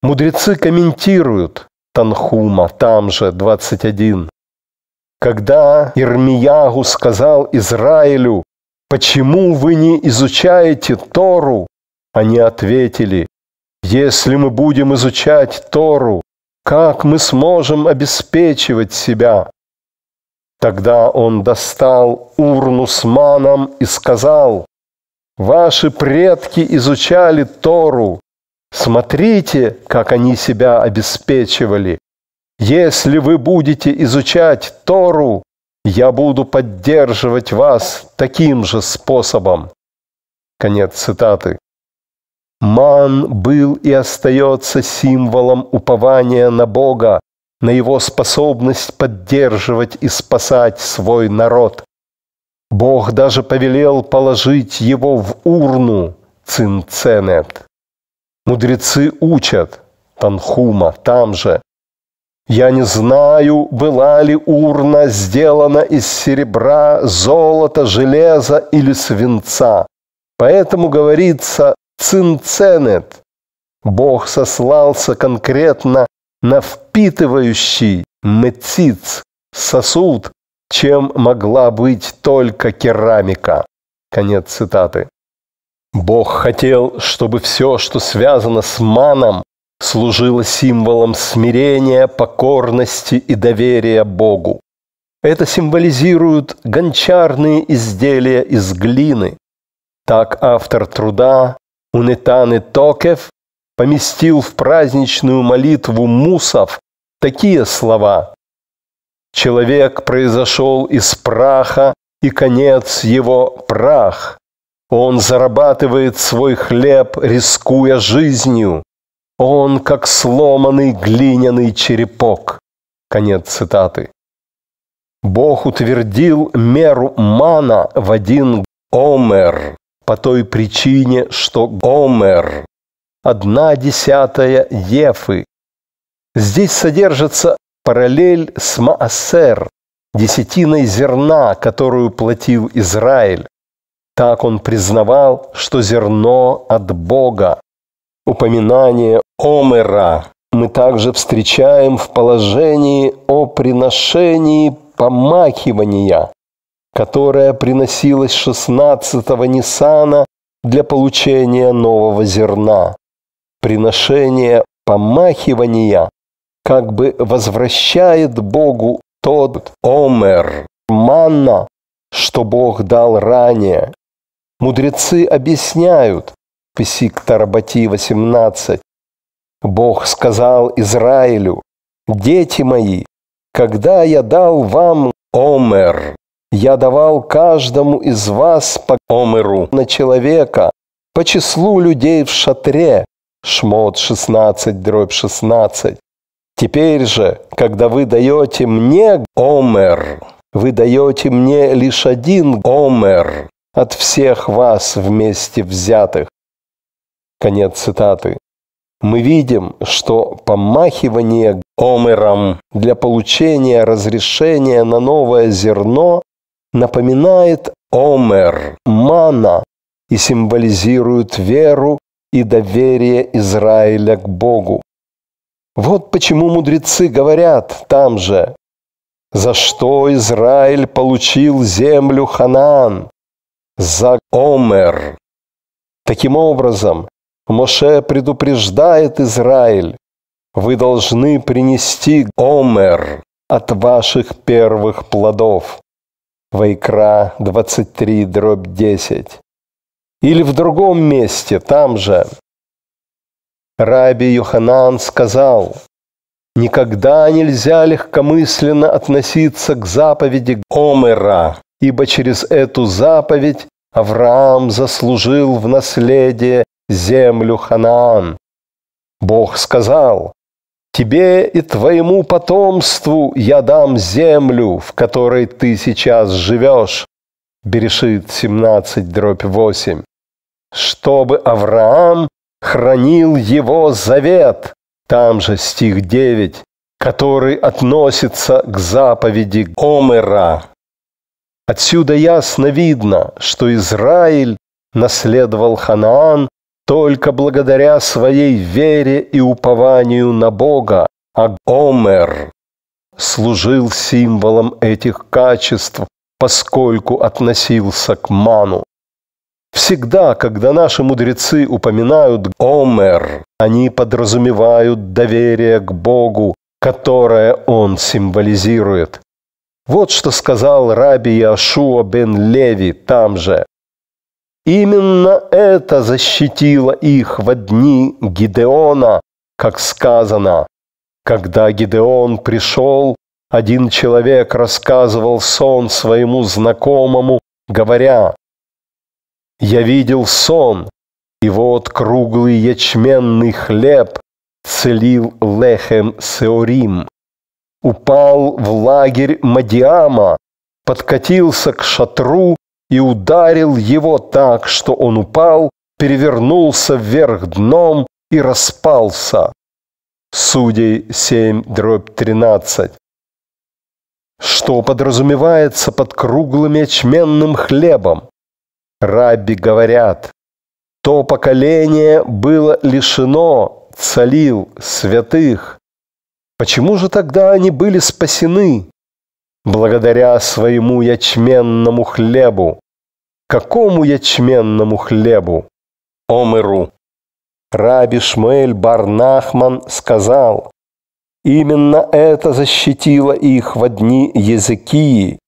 Мудрецы комментируют Танхума, там же 21. Когда Ирмиягу сказал Израилю, почему вы не изучаете Тору? Они ответили, если мы будем изучать Тору, как мы сможем обеспечивать себя? Тогда он достал урну с маном и сказал, «Ваши предки изучали Тору. Смотрите, как они себя обеспечивали. Если вы будете изучать Тору, я буду поддерживать вас таким же способом. Конец цитаты. Ман был и остается символом упования на Бога, на его способность поддерживать и спасать свой народ. Бог даже повелел положить его в урну Цинценет. Мудрецы учат Танхума там же, я не знаю, была ли урна сделана из серебра, золота, железа или свинца. Поэтому говорится «цинценет». Бог сослался конкретно на впитывающий метиц сосуд, чем могла быть только керамика. Конец цитаты. Бог хотел, чтобы все, что связано с маном, служила символом смирения, покорности и доверия Богу. Это символизируют гончарные изделия из глины. Так автор труда Унитаны Токев поместил в праздничную молитву мусов такие слова «Человек произошел из праха, и конец его – прах. Он зарабатывает свой хлеб, рискуя жизнью. Он как сломанный глиняный черепок. Конец цитаты. Бог утвердил меру мана в один омер по той причине, что омер – одна десятая ефы. Здесь содержится параллель с маасер – десятиной зерна, которую платил Израиль. Так он признавал, что зерно от Бога. Упоминание омера мы также встречаем в положении о приношении помахивания, которое приносилось 16 Нисана для получения нового зерна. Приношение помахивания как бы возвращает Богу тот омер, манна, что Бог дал ранее. Мудрецы объясняют, Песик Тарабати 18, Бог сказал Израилю, «Дети мои, когда я дал вам омер, я давал каждому из вас по омеру на человека, по числу людей в шатре, шмот 16 дробь 16. Теперь же, когда вы даете мне омер, вы даете мне лишь один омер от всех вас вместе взятых. Конец цитаты мы видим, что помахивание омером для получения разрешения на новое зерно напоминает омер, мана, и символизирует веру и доверие Израиля к Богу. Вот почему мудрецы говорят там же, за что Израиль получил землю Ханаан, за Омер. Таким образом, Моше предупреждает Израиль, вы должны принести омер от ваших первых плодов. Вайкра 23, дробь 10. Или в другом месте, там же. Раби Юханан сказал, Никогда нельзя легкомысленно относиться к заповеди Омера, ибо через эту заповедь Авраам заслужил в наследие землю Ханаан. Бог сказал, «Тебе и твоему потомству я дам землю, в которой ты сейчас живешь». Берешит 17, дробь 8. «Чтобы Авраам хранил его завет». Там же стих 9 который относится к заповеди Омера. Отсюда ясно видно, что Израиль наследовал Ханаан только благодаря своей вере и упованию на Бога Агомер служил символом этих качеств, поскольку относился к ману. Всегда, когда наши мудрецы упоминают Омер, они подразумевают доверие к Богу, которое он символизирует. Вот что сказал раби Яшуа бен Леви там же. Именно это защитило их во дни Гидеона, как сказано. Когда Гидеон пришел, один человек рассказывал сон своему знакомому, говоря, «Я видел сон, и вот круглый ячменный хлеб целил лехем Сеорим, упал в лагерь Мадиама, подкатился к шатру и ударил его так, что он упал, перевернулся вверх дном и распался. Судей 7, дробь 13. Что подразумевается под круглым ячменным хлебом? Рабби говорят, то поколение было лишено цалил святых. Почему же тогда они были спасены? благодаря своему ячменному хлебу. Какому ячменному хлебу? Омеру. Раби Шмель Барнахман сказал, именно это защитило их в дни Языкии.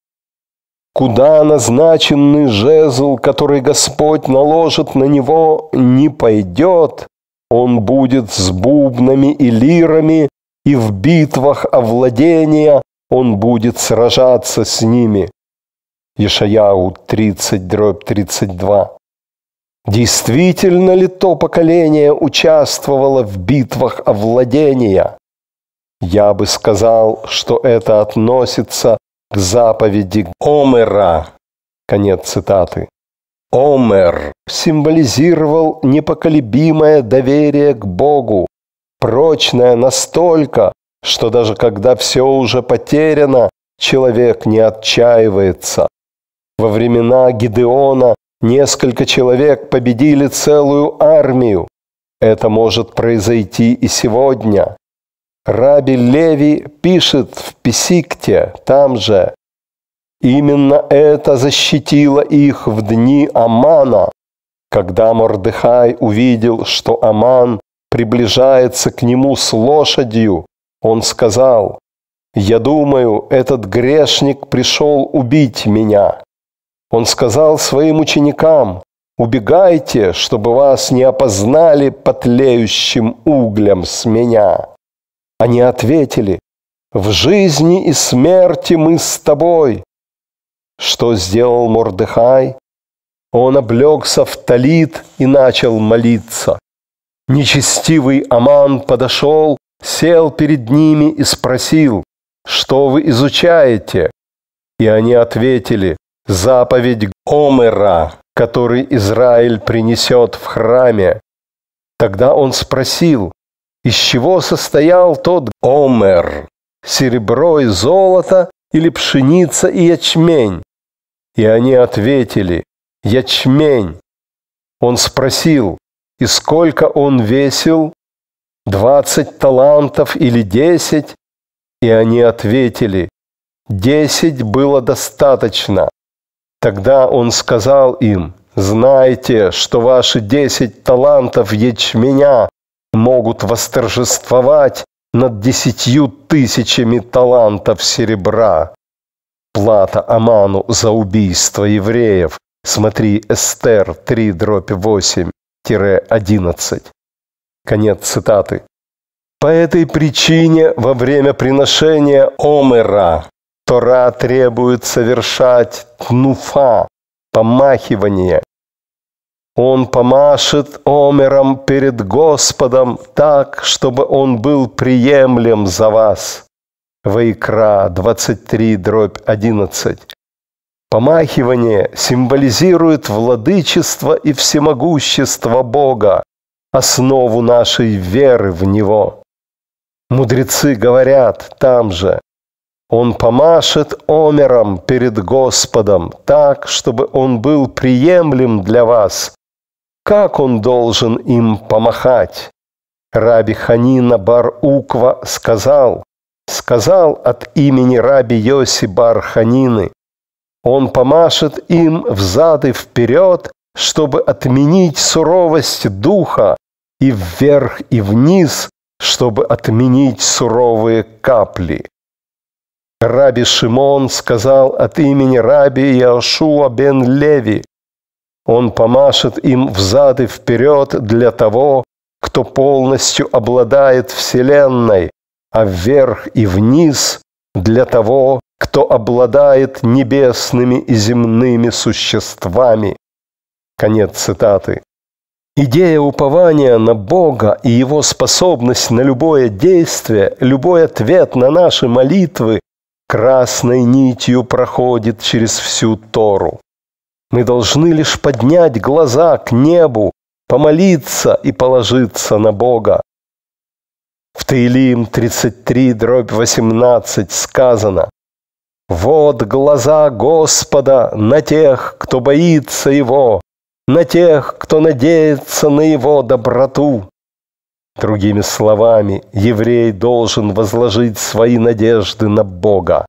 Куда назначенный жезл, который Господь наложит на него, не пойдет, он будет с бубнами и лирами, и в битвах овладения он будет сражаться с ними. Ешаяу 30, дробь 32. Действительно ли то поколение участвовало в битвах овладения? Я бы сказал, что это относится к заповеди Омера. Конец цитаты. Омер символизировал непоколебимое доверие к Богу, прочное настолько, что даже когда все уже потеряно, человек не отчаивается. Во времена Гидеона несколько человек победили целую армию. Это может произойти и сегодня. Раби Леви пишет в Писикте, там же, «Именно это защитило их в дни Амана, когда Мордыхай увидел, что Аман приближается к нему с лошадью, он сказал, «Я думаю, этот грешник пришел убить меня». Он сказал своим ученикам, «Убегайте, чтобы вас не опознали потлеющим углем с меня». Они ответили, «В жизни и смерти мы с тобой». Что сделал Мордыхай? Он облегся в талит и начал молиться. Нечестивый Аман подошел сел перед ними и спросил, «Что вы изучаете?» И они ответили, «Заповедь Омера, который Израиль принесет в храме». Тогда он спросил, «Из чего состоял тот Омер? Серебро и золото или пшеница и ячмень?» И они ответили, «Ячмень». Он спросил, «И сколько он весил?» «Двадцать талантов или десять?» И они ответили, «Десять было достаточно». Тогда он сказал им, «Знайте, что ваши десять талантов ячменя могут восторжествовать над десятью тысячами талантов серебра. Плата Аману за убийство евреев. Смотри Эстер 3 дробь 8-11. Конец цитаты. По этой причине во время приношения Омера Тора требует совершать тнуфа, помахивание. Он помашет Омером перед Господом так, чтобы он был приемлем за вас. Вайкра 23, дробь 11. Помахивание символизирует владычество и всемогущество Бога – основу нашей веры в Него. Мудрецы говорят там же, он помашет омером перед Господом так, чтобы он был приемлем для вас. Как он должен им помахать? Раби Ханина Бар-Уква сказал, сказал от имени раби Йоси Бар-Ханины, он помашет им взад и вперед, чтобы отменить суровость духа и вверх, и вниз, чтобы отменить суровые капли. Раби Шимон сказал от имени раби Яшуа бен Леви. Он помашет им взад и вперед для того, кто полностью обладает Вселенной, а вверх и вниз для того, кто обладает небесными и земными существами. Конец цитаты. Идея упования на Бога и его способность на любое действие, любой ответ на наши молитвы красной нитью проходит через всю Тору. Мы должны лишь поднять глаза к небу, помолиться и положиться на Бога. В Таилим 33, дробь 18 сказано, «Вот глаза Господа на тех, кто боится Его, на тех, кто надеется на его доброту. Другими словами, еврей должен возложить свои надежды на Бога.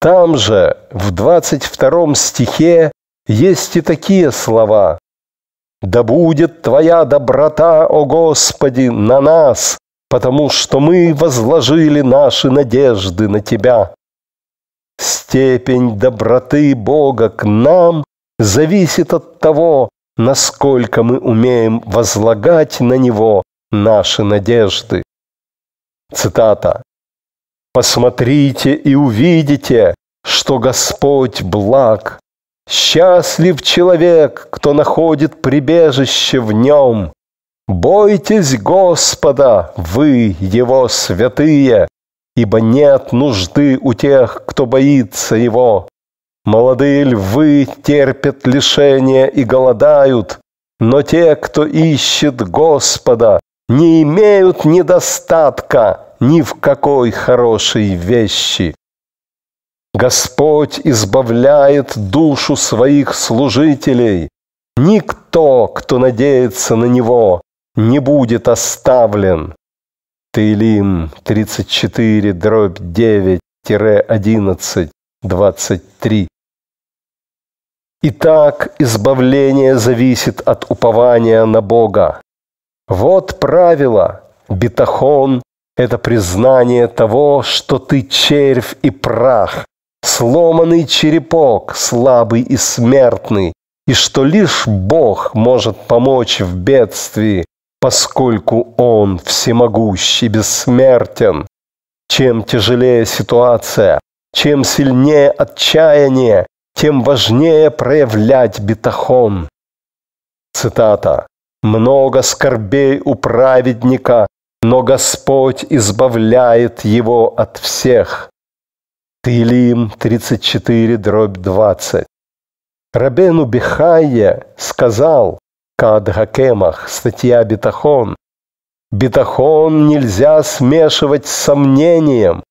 Там же, в 22 стихе, есть и такие слова. «Да будет Твоя доброта, о Господи, на нас, потому что мы возложили наши надежды на Тебя». Степень доброты Бога к нам зависит от того, насколько мы умеем возлагать на него наши надежды. Цитата. «Посмотрите и увидите, что Господь благ. Счастлив человек, кто находит прибежище в нем. Бойтесь Господа, вы, его святые, ибо нет нужды у тех, кто боится его. Молодые львы терпят лишения и голодают, но те, кто ищет Господа, не имеют недостатка ни в какой хорошей вещи. Господь избавляет душу своих служителей. Никто, кто надеется на Него, не будет оставлен. Таилим 34, дробь 9, 11, 23. Итак, избавление зависит от упования на Бога. Вот правило. Бетахон – это признание того, что ты червь и прах, сломанный черепок, слабый и смертный, и что лишь Бог может помочь в бедствии, поскольку Он всемогущий, и бессмертен. Чем тяжелее ситуация, чем сильнее отчаяние, тем важнее проявлять битахон. Цитата. «Много скорбей у праведника, но Господь избавляет его от всех». Таилим 34, дробь 20. Рабену Бихайе сказал Кадгакемах, статья Битахон, «Битахон нельзя смешивать с сомнением,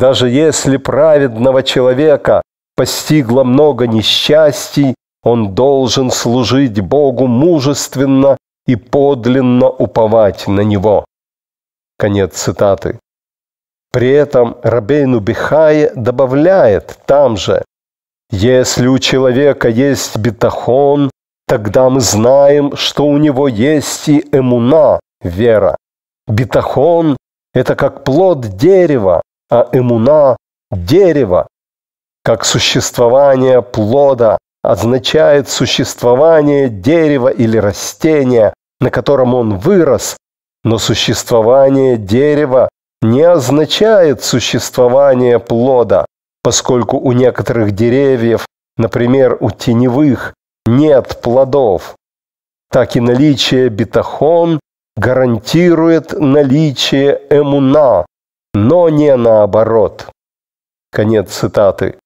даже если праведного человека – постигло много несчастий, он должен служить Богу мужественно и подлинно уповать на Него. Конец цитаты. При этом Рабейну Бихае добавляет там же, «Если у человека есть бетахон, тогда мы знаем, что у него есть и эмуна, вера. Бетахон – это как плод дерева, а эмуна – дерево, как существование плода означает существование дерева или растения, на котором он вырос, но существование дерева не означает существование плода, поскольку у некоторых деревьев, например, у теневых, нет плодов. Так и наличие бетахон гарантирует наличие эмуна, но не наоборот. Конец цитаты.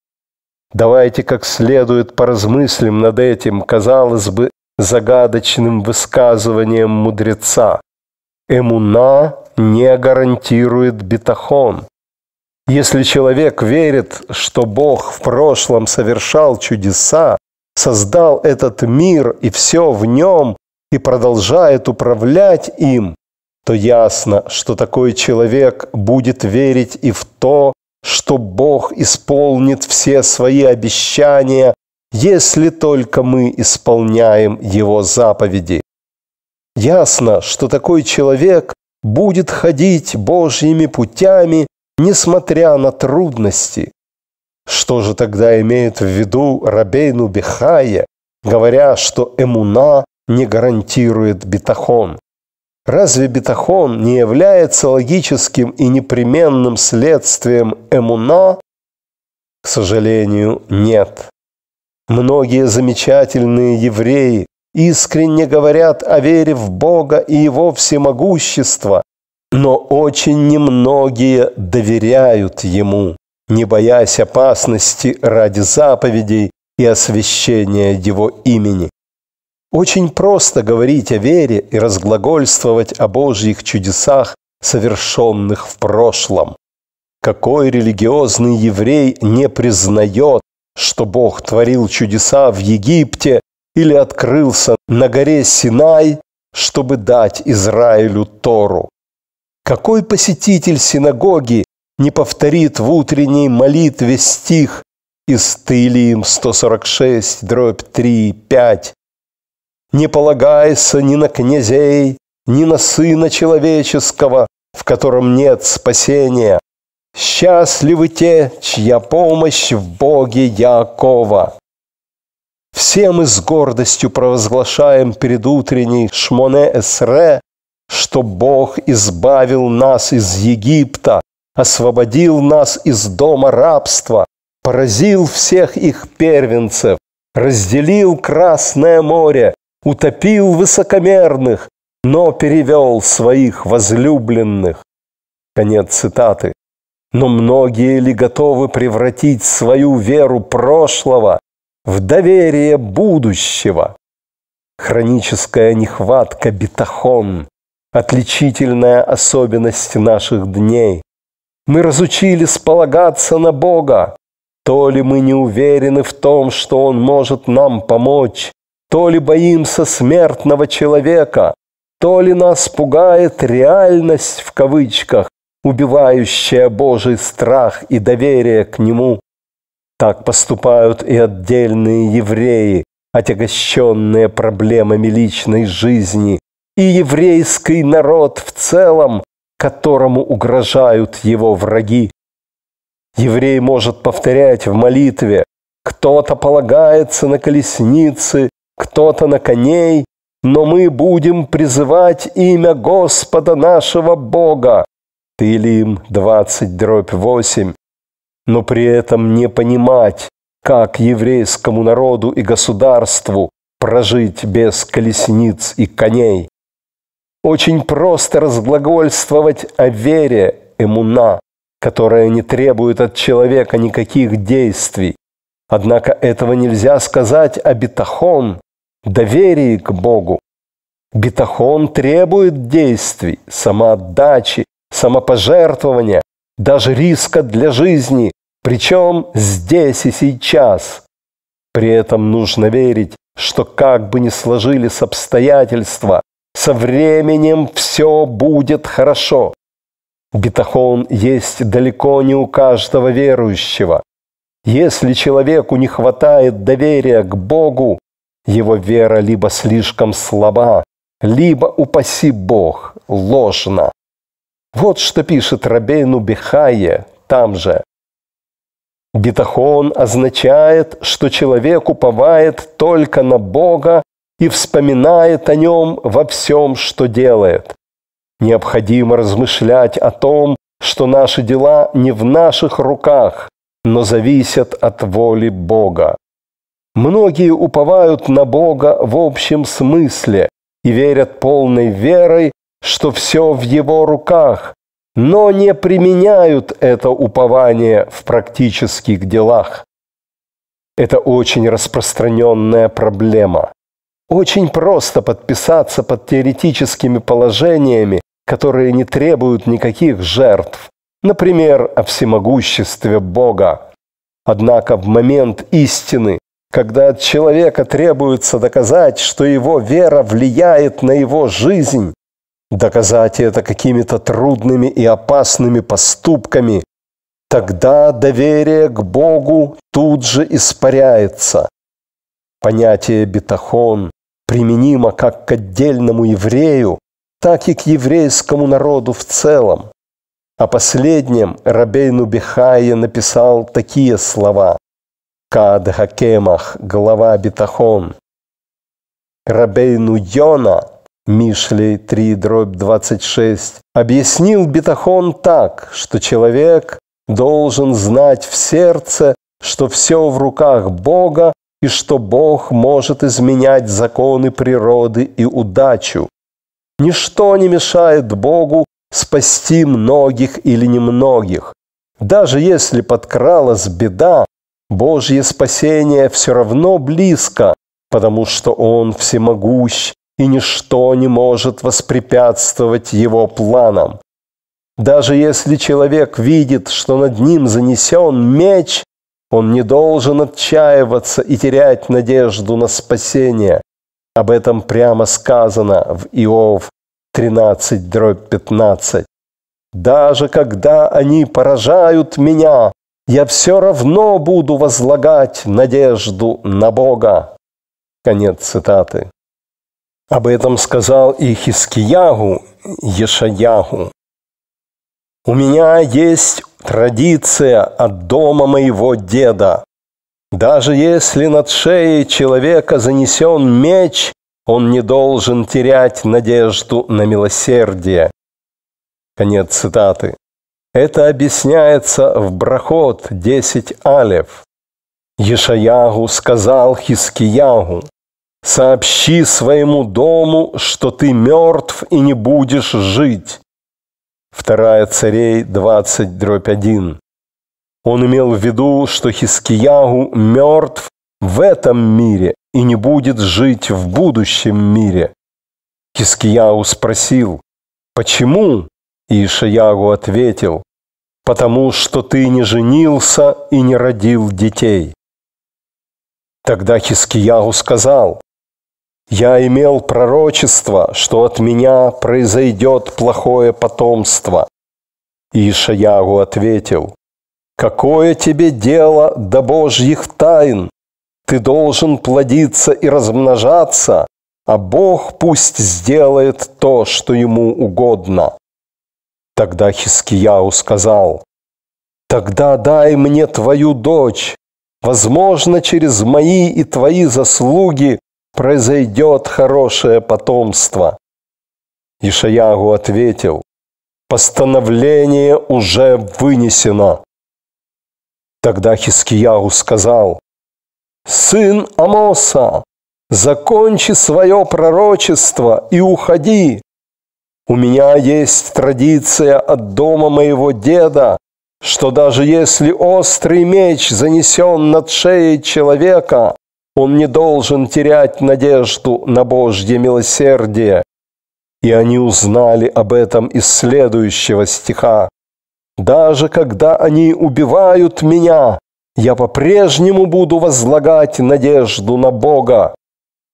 Давайте как следует поразмыслим над этим, казалось бы, загадочным высказыванием мудреца. Эмуна не гарантирует бетахон. Если человек верит, что Бог в прошлом совершал чудеса, создал этот мир и все в нем, и продолжает управлять им, то ясно, что такой человек будет верить и в то, что Бог исполнит все свои обещания, если только мы исполняем Его заповеди. Ясно, что такой человек будет ходить Божьими путями, несмотря на трудности. Что же тогда имеет в виду Рабейну Бехая, говоря, что эмуна не гарантирует бетахон? Разве бетахон не является логическим и непременным следствием Эмуна? К сожалению, нет. Многие замечательные евреи искренне говорят о вере в Бога и Его всемогущество, но очень немногие доверяют Ему, не боясь опасности ради заповедей и освящения Его имени. Очень просто говорить о вере и разглагольствовать о Божьих чудесах, совершенных в прошлом. Какой религиозный еврей не признает, что Бог творил чудеса в Египте или открылся на горе Синай, чтобы дать Израилю Тору? Какой посетитель синагоги не повторит в утренней молитве стих из Тылиим 146, дробь 3, 5 не полагайся ни на князей, ни на сына человеческого, в котором нет спасения. Счастливы те, чья помощь в Боге Якова. Все мы с гордостью провозглашаем перед утренней Шмоне Эсре, что Бог избавил нас из Египта, освободил нас из дома рабства, поразил всех их первенцев, разделил Красное море, утопил высокомерных, но перевел своих возлюбленных. Конец цитаты. Но многие ли готовы превратить свою веру прошлого в доверие будущего? Хроническая нехватка бетахон – отличительная особенность наших дней. Мы разучились полагаться на Бога, то ли мы не уверены в том, что Он может нам помочь, то ли боимся смертного человека, то ли нас пугает реальность в кавычках, убивающая Божий страх и доверие к Нему. Так поступают и отдельные евреи, отягощенные проблемами личной жизни, и еврейский народ в целом, которому угрожают его враги. Еврей может повторять в молитве, кто-то полагается на колесницы, кто-то на коней, но мы будем призывать имя Господа нашего Бога. Тылим 20 дробь 8. Но при этом не понимать, как еврейскому народу и государству прожить без колесниц и коней. Очень просто разглагольствовать о вере, эмуна, которая не требует от человека никаких действий. Однако этого нельзя сказать о битахон, доверии к Богу. Битахон требует действий, самоотдачи, самопожертвования, даже риска для жизни, причем здесь и сейчас. При этом нужно верить, что как бы ни сложились обстоятельства, со временем все будет хорошо. Бетахон есть далеко не у каждого верующего. Если человеку не хватает доверия к Богу, его вера либо слишком слаба, либо, упаси Бог, ложна. Вот что пишет Рабейну Бехае там же. Битахон означает, что человек уповает только на Бога и вспоминает о нем во всем, что делает. Необходимо размышлять о том, что наши дела не в наших руках, но зависят от воли Бога. Многие уповают на Бога в общем смысле и верят полной верой, что все в Его руках, но не применяют это упование в практических делах. Это очень распространенная проблема. Очень просто подписаться под теоретическими положениями, которые не требуют никаких жертв например, о всемогуществе Бога. Однако в момент истины, когда от человека требуется доказать, что его вера влияет на его жизнь, доказать это какими-то трудными и опасными поступками, тогда доверие к Богу тут же испаряется. Понятие «бетахон» применимо как к отдельному еврею, так и к еврейскому народу в целом. О последнем Рабейну Бихае написал такие слова. Кад Хакемах, глава Битахон. Рабейну Йона, Мишлей 3, дробь 26, объяснил Битахон так, что человек должен знать в сердце, что все в руках Бога и что Бог может изменять законы природы и удачу. Ничто не мешает Богу спасти многих или немногих. Даже если подкралась беда, Божье спасение все равно близко, потому что Он всемогущ, и ничто не может воспрепятствовать Его планам. Даже если человек видит, что над ним занесен меч, он не должен отчаиваться и терять надежду на спасение. Об этом прямо сказано в Иов 13 дробь 15. Даже когда они поражают меня, я все равно буду возлагать надежду на Бога. Конец цитаты. Об этом сказал и Хискиягу, Ешаягу. «У меня есть традиция от дома моего деда. Даже если над шеей человека занесен меч, он не должен терять надежду на милосердие. Конец цитаты. Это объясняется в Брахот 10 алев. Ешаягу сказал Хискиягу, «Сообщи своему дому, что ты мертв и не будешь жить». Вторая царей 20 дробь 1. Он имел в виду, что Хискиягу мертв в этом мире, и не будет жить в будущем мире. Хискияу спросил, почему? И Ишиягу ответил, потому что ты не женился и не родил детей. Тогда Хискияу сказал, я имел пророчество, что от меня произойдет плохое потомство. И Ишаягу ответил, какое тебе дело до Божьих тайн? Ты должен плодиться и размножаться, а Бог пусть сделает то, что ему угодно. Тогда Хискияу сказал, «Тогда дай мне твою дочь, возможно, через мои и твои заслуги произойдет хорошее потомство». Ишаягу ответил, «Постановление уже вынесено». Тогда Хискияу сказал, сын Амоса, закончи свое пророчество и уходи. У меня есть традиция от дома моего деда, что даже если острый меч занесен над шеей человека, он не должен терять надежду на Божье милосердие. И они узнали об этом из следующего стиха. «Даже когда они убивают меня, я по-прежнему буду возлагать надежду на Бога.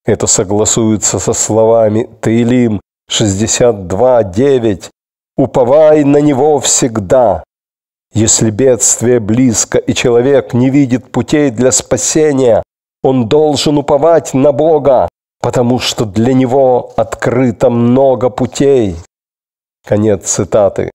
Это согласуется со словами Таилим 62.9. «Уповай на Него всегда». Если бедствие близко и человек не видит путей для спасения, он должен уповать на Бога, потому что для него открыто много путей. Конец цитаты.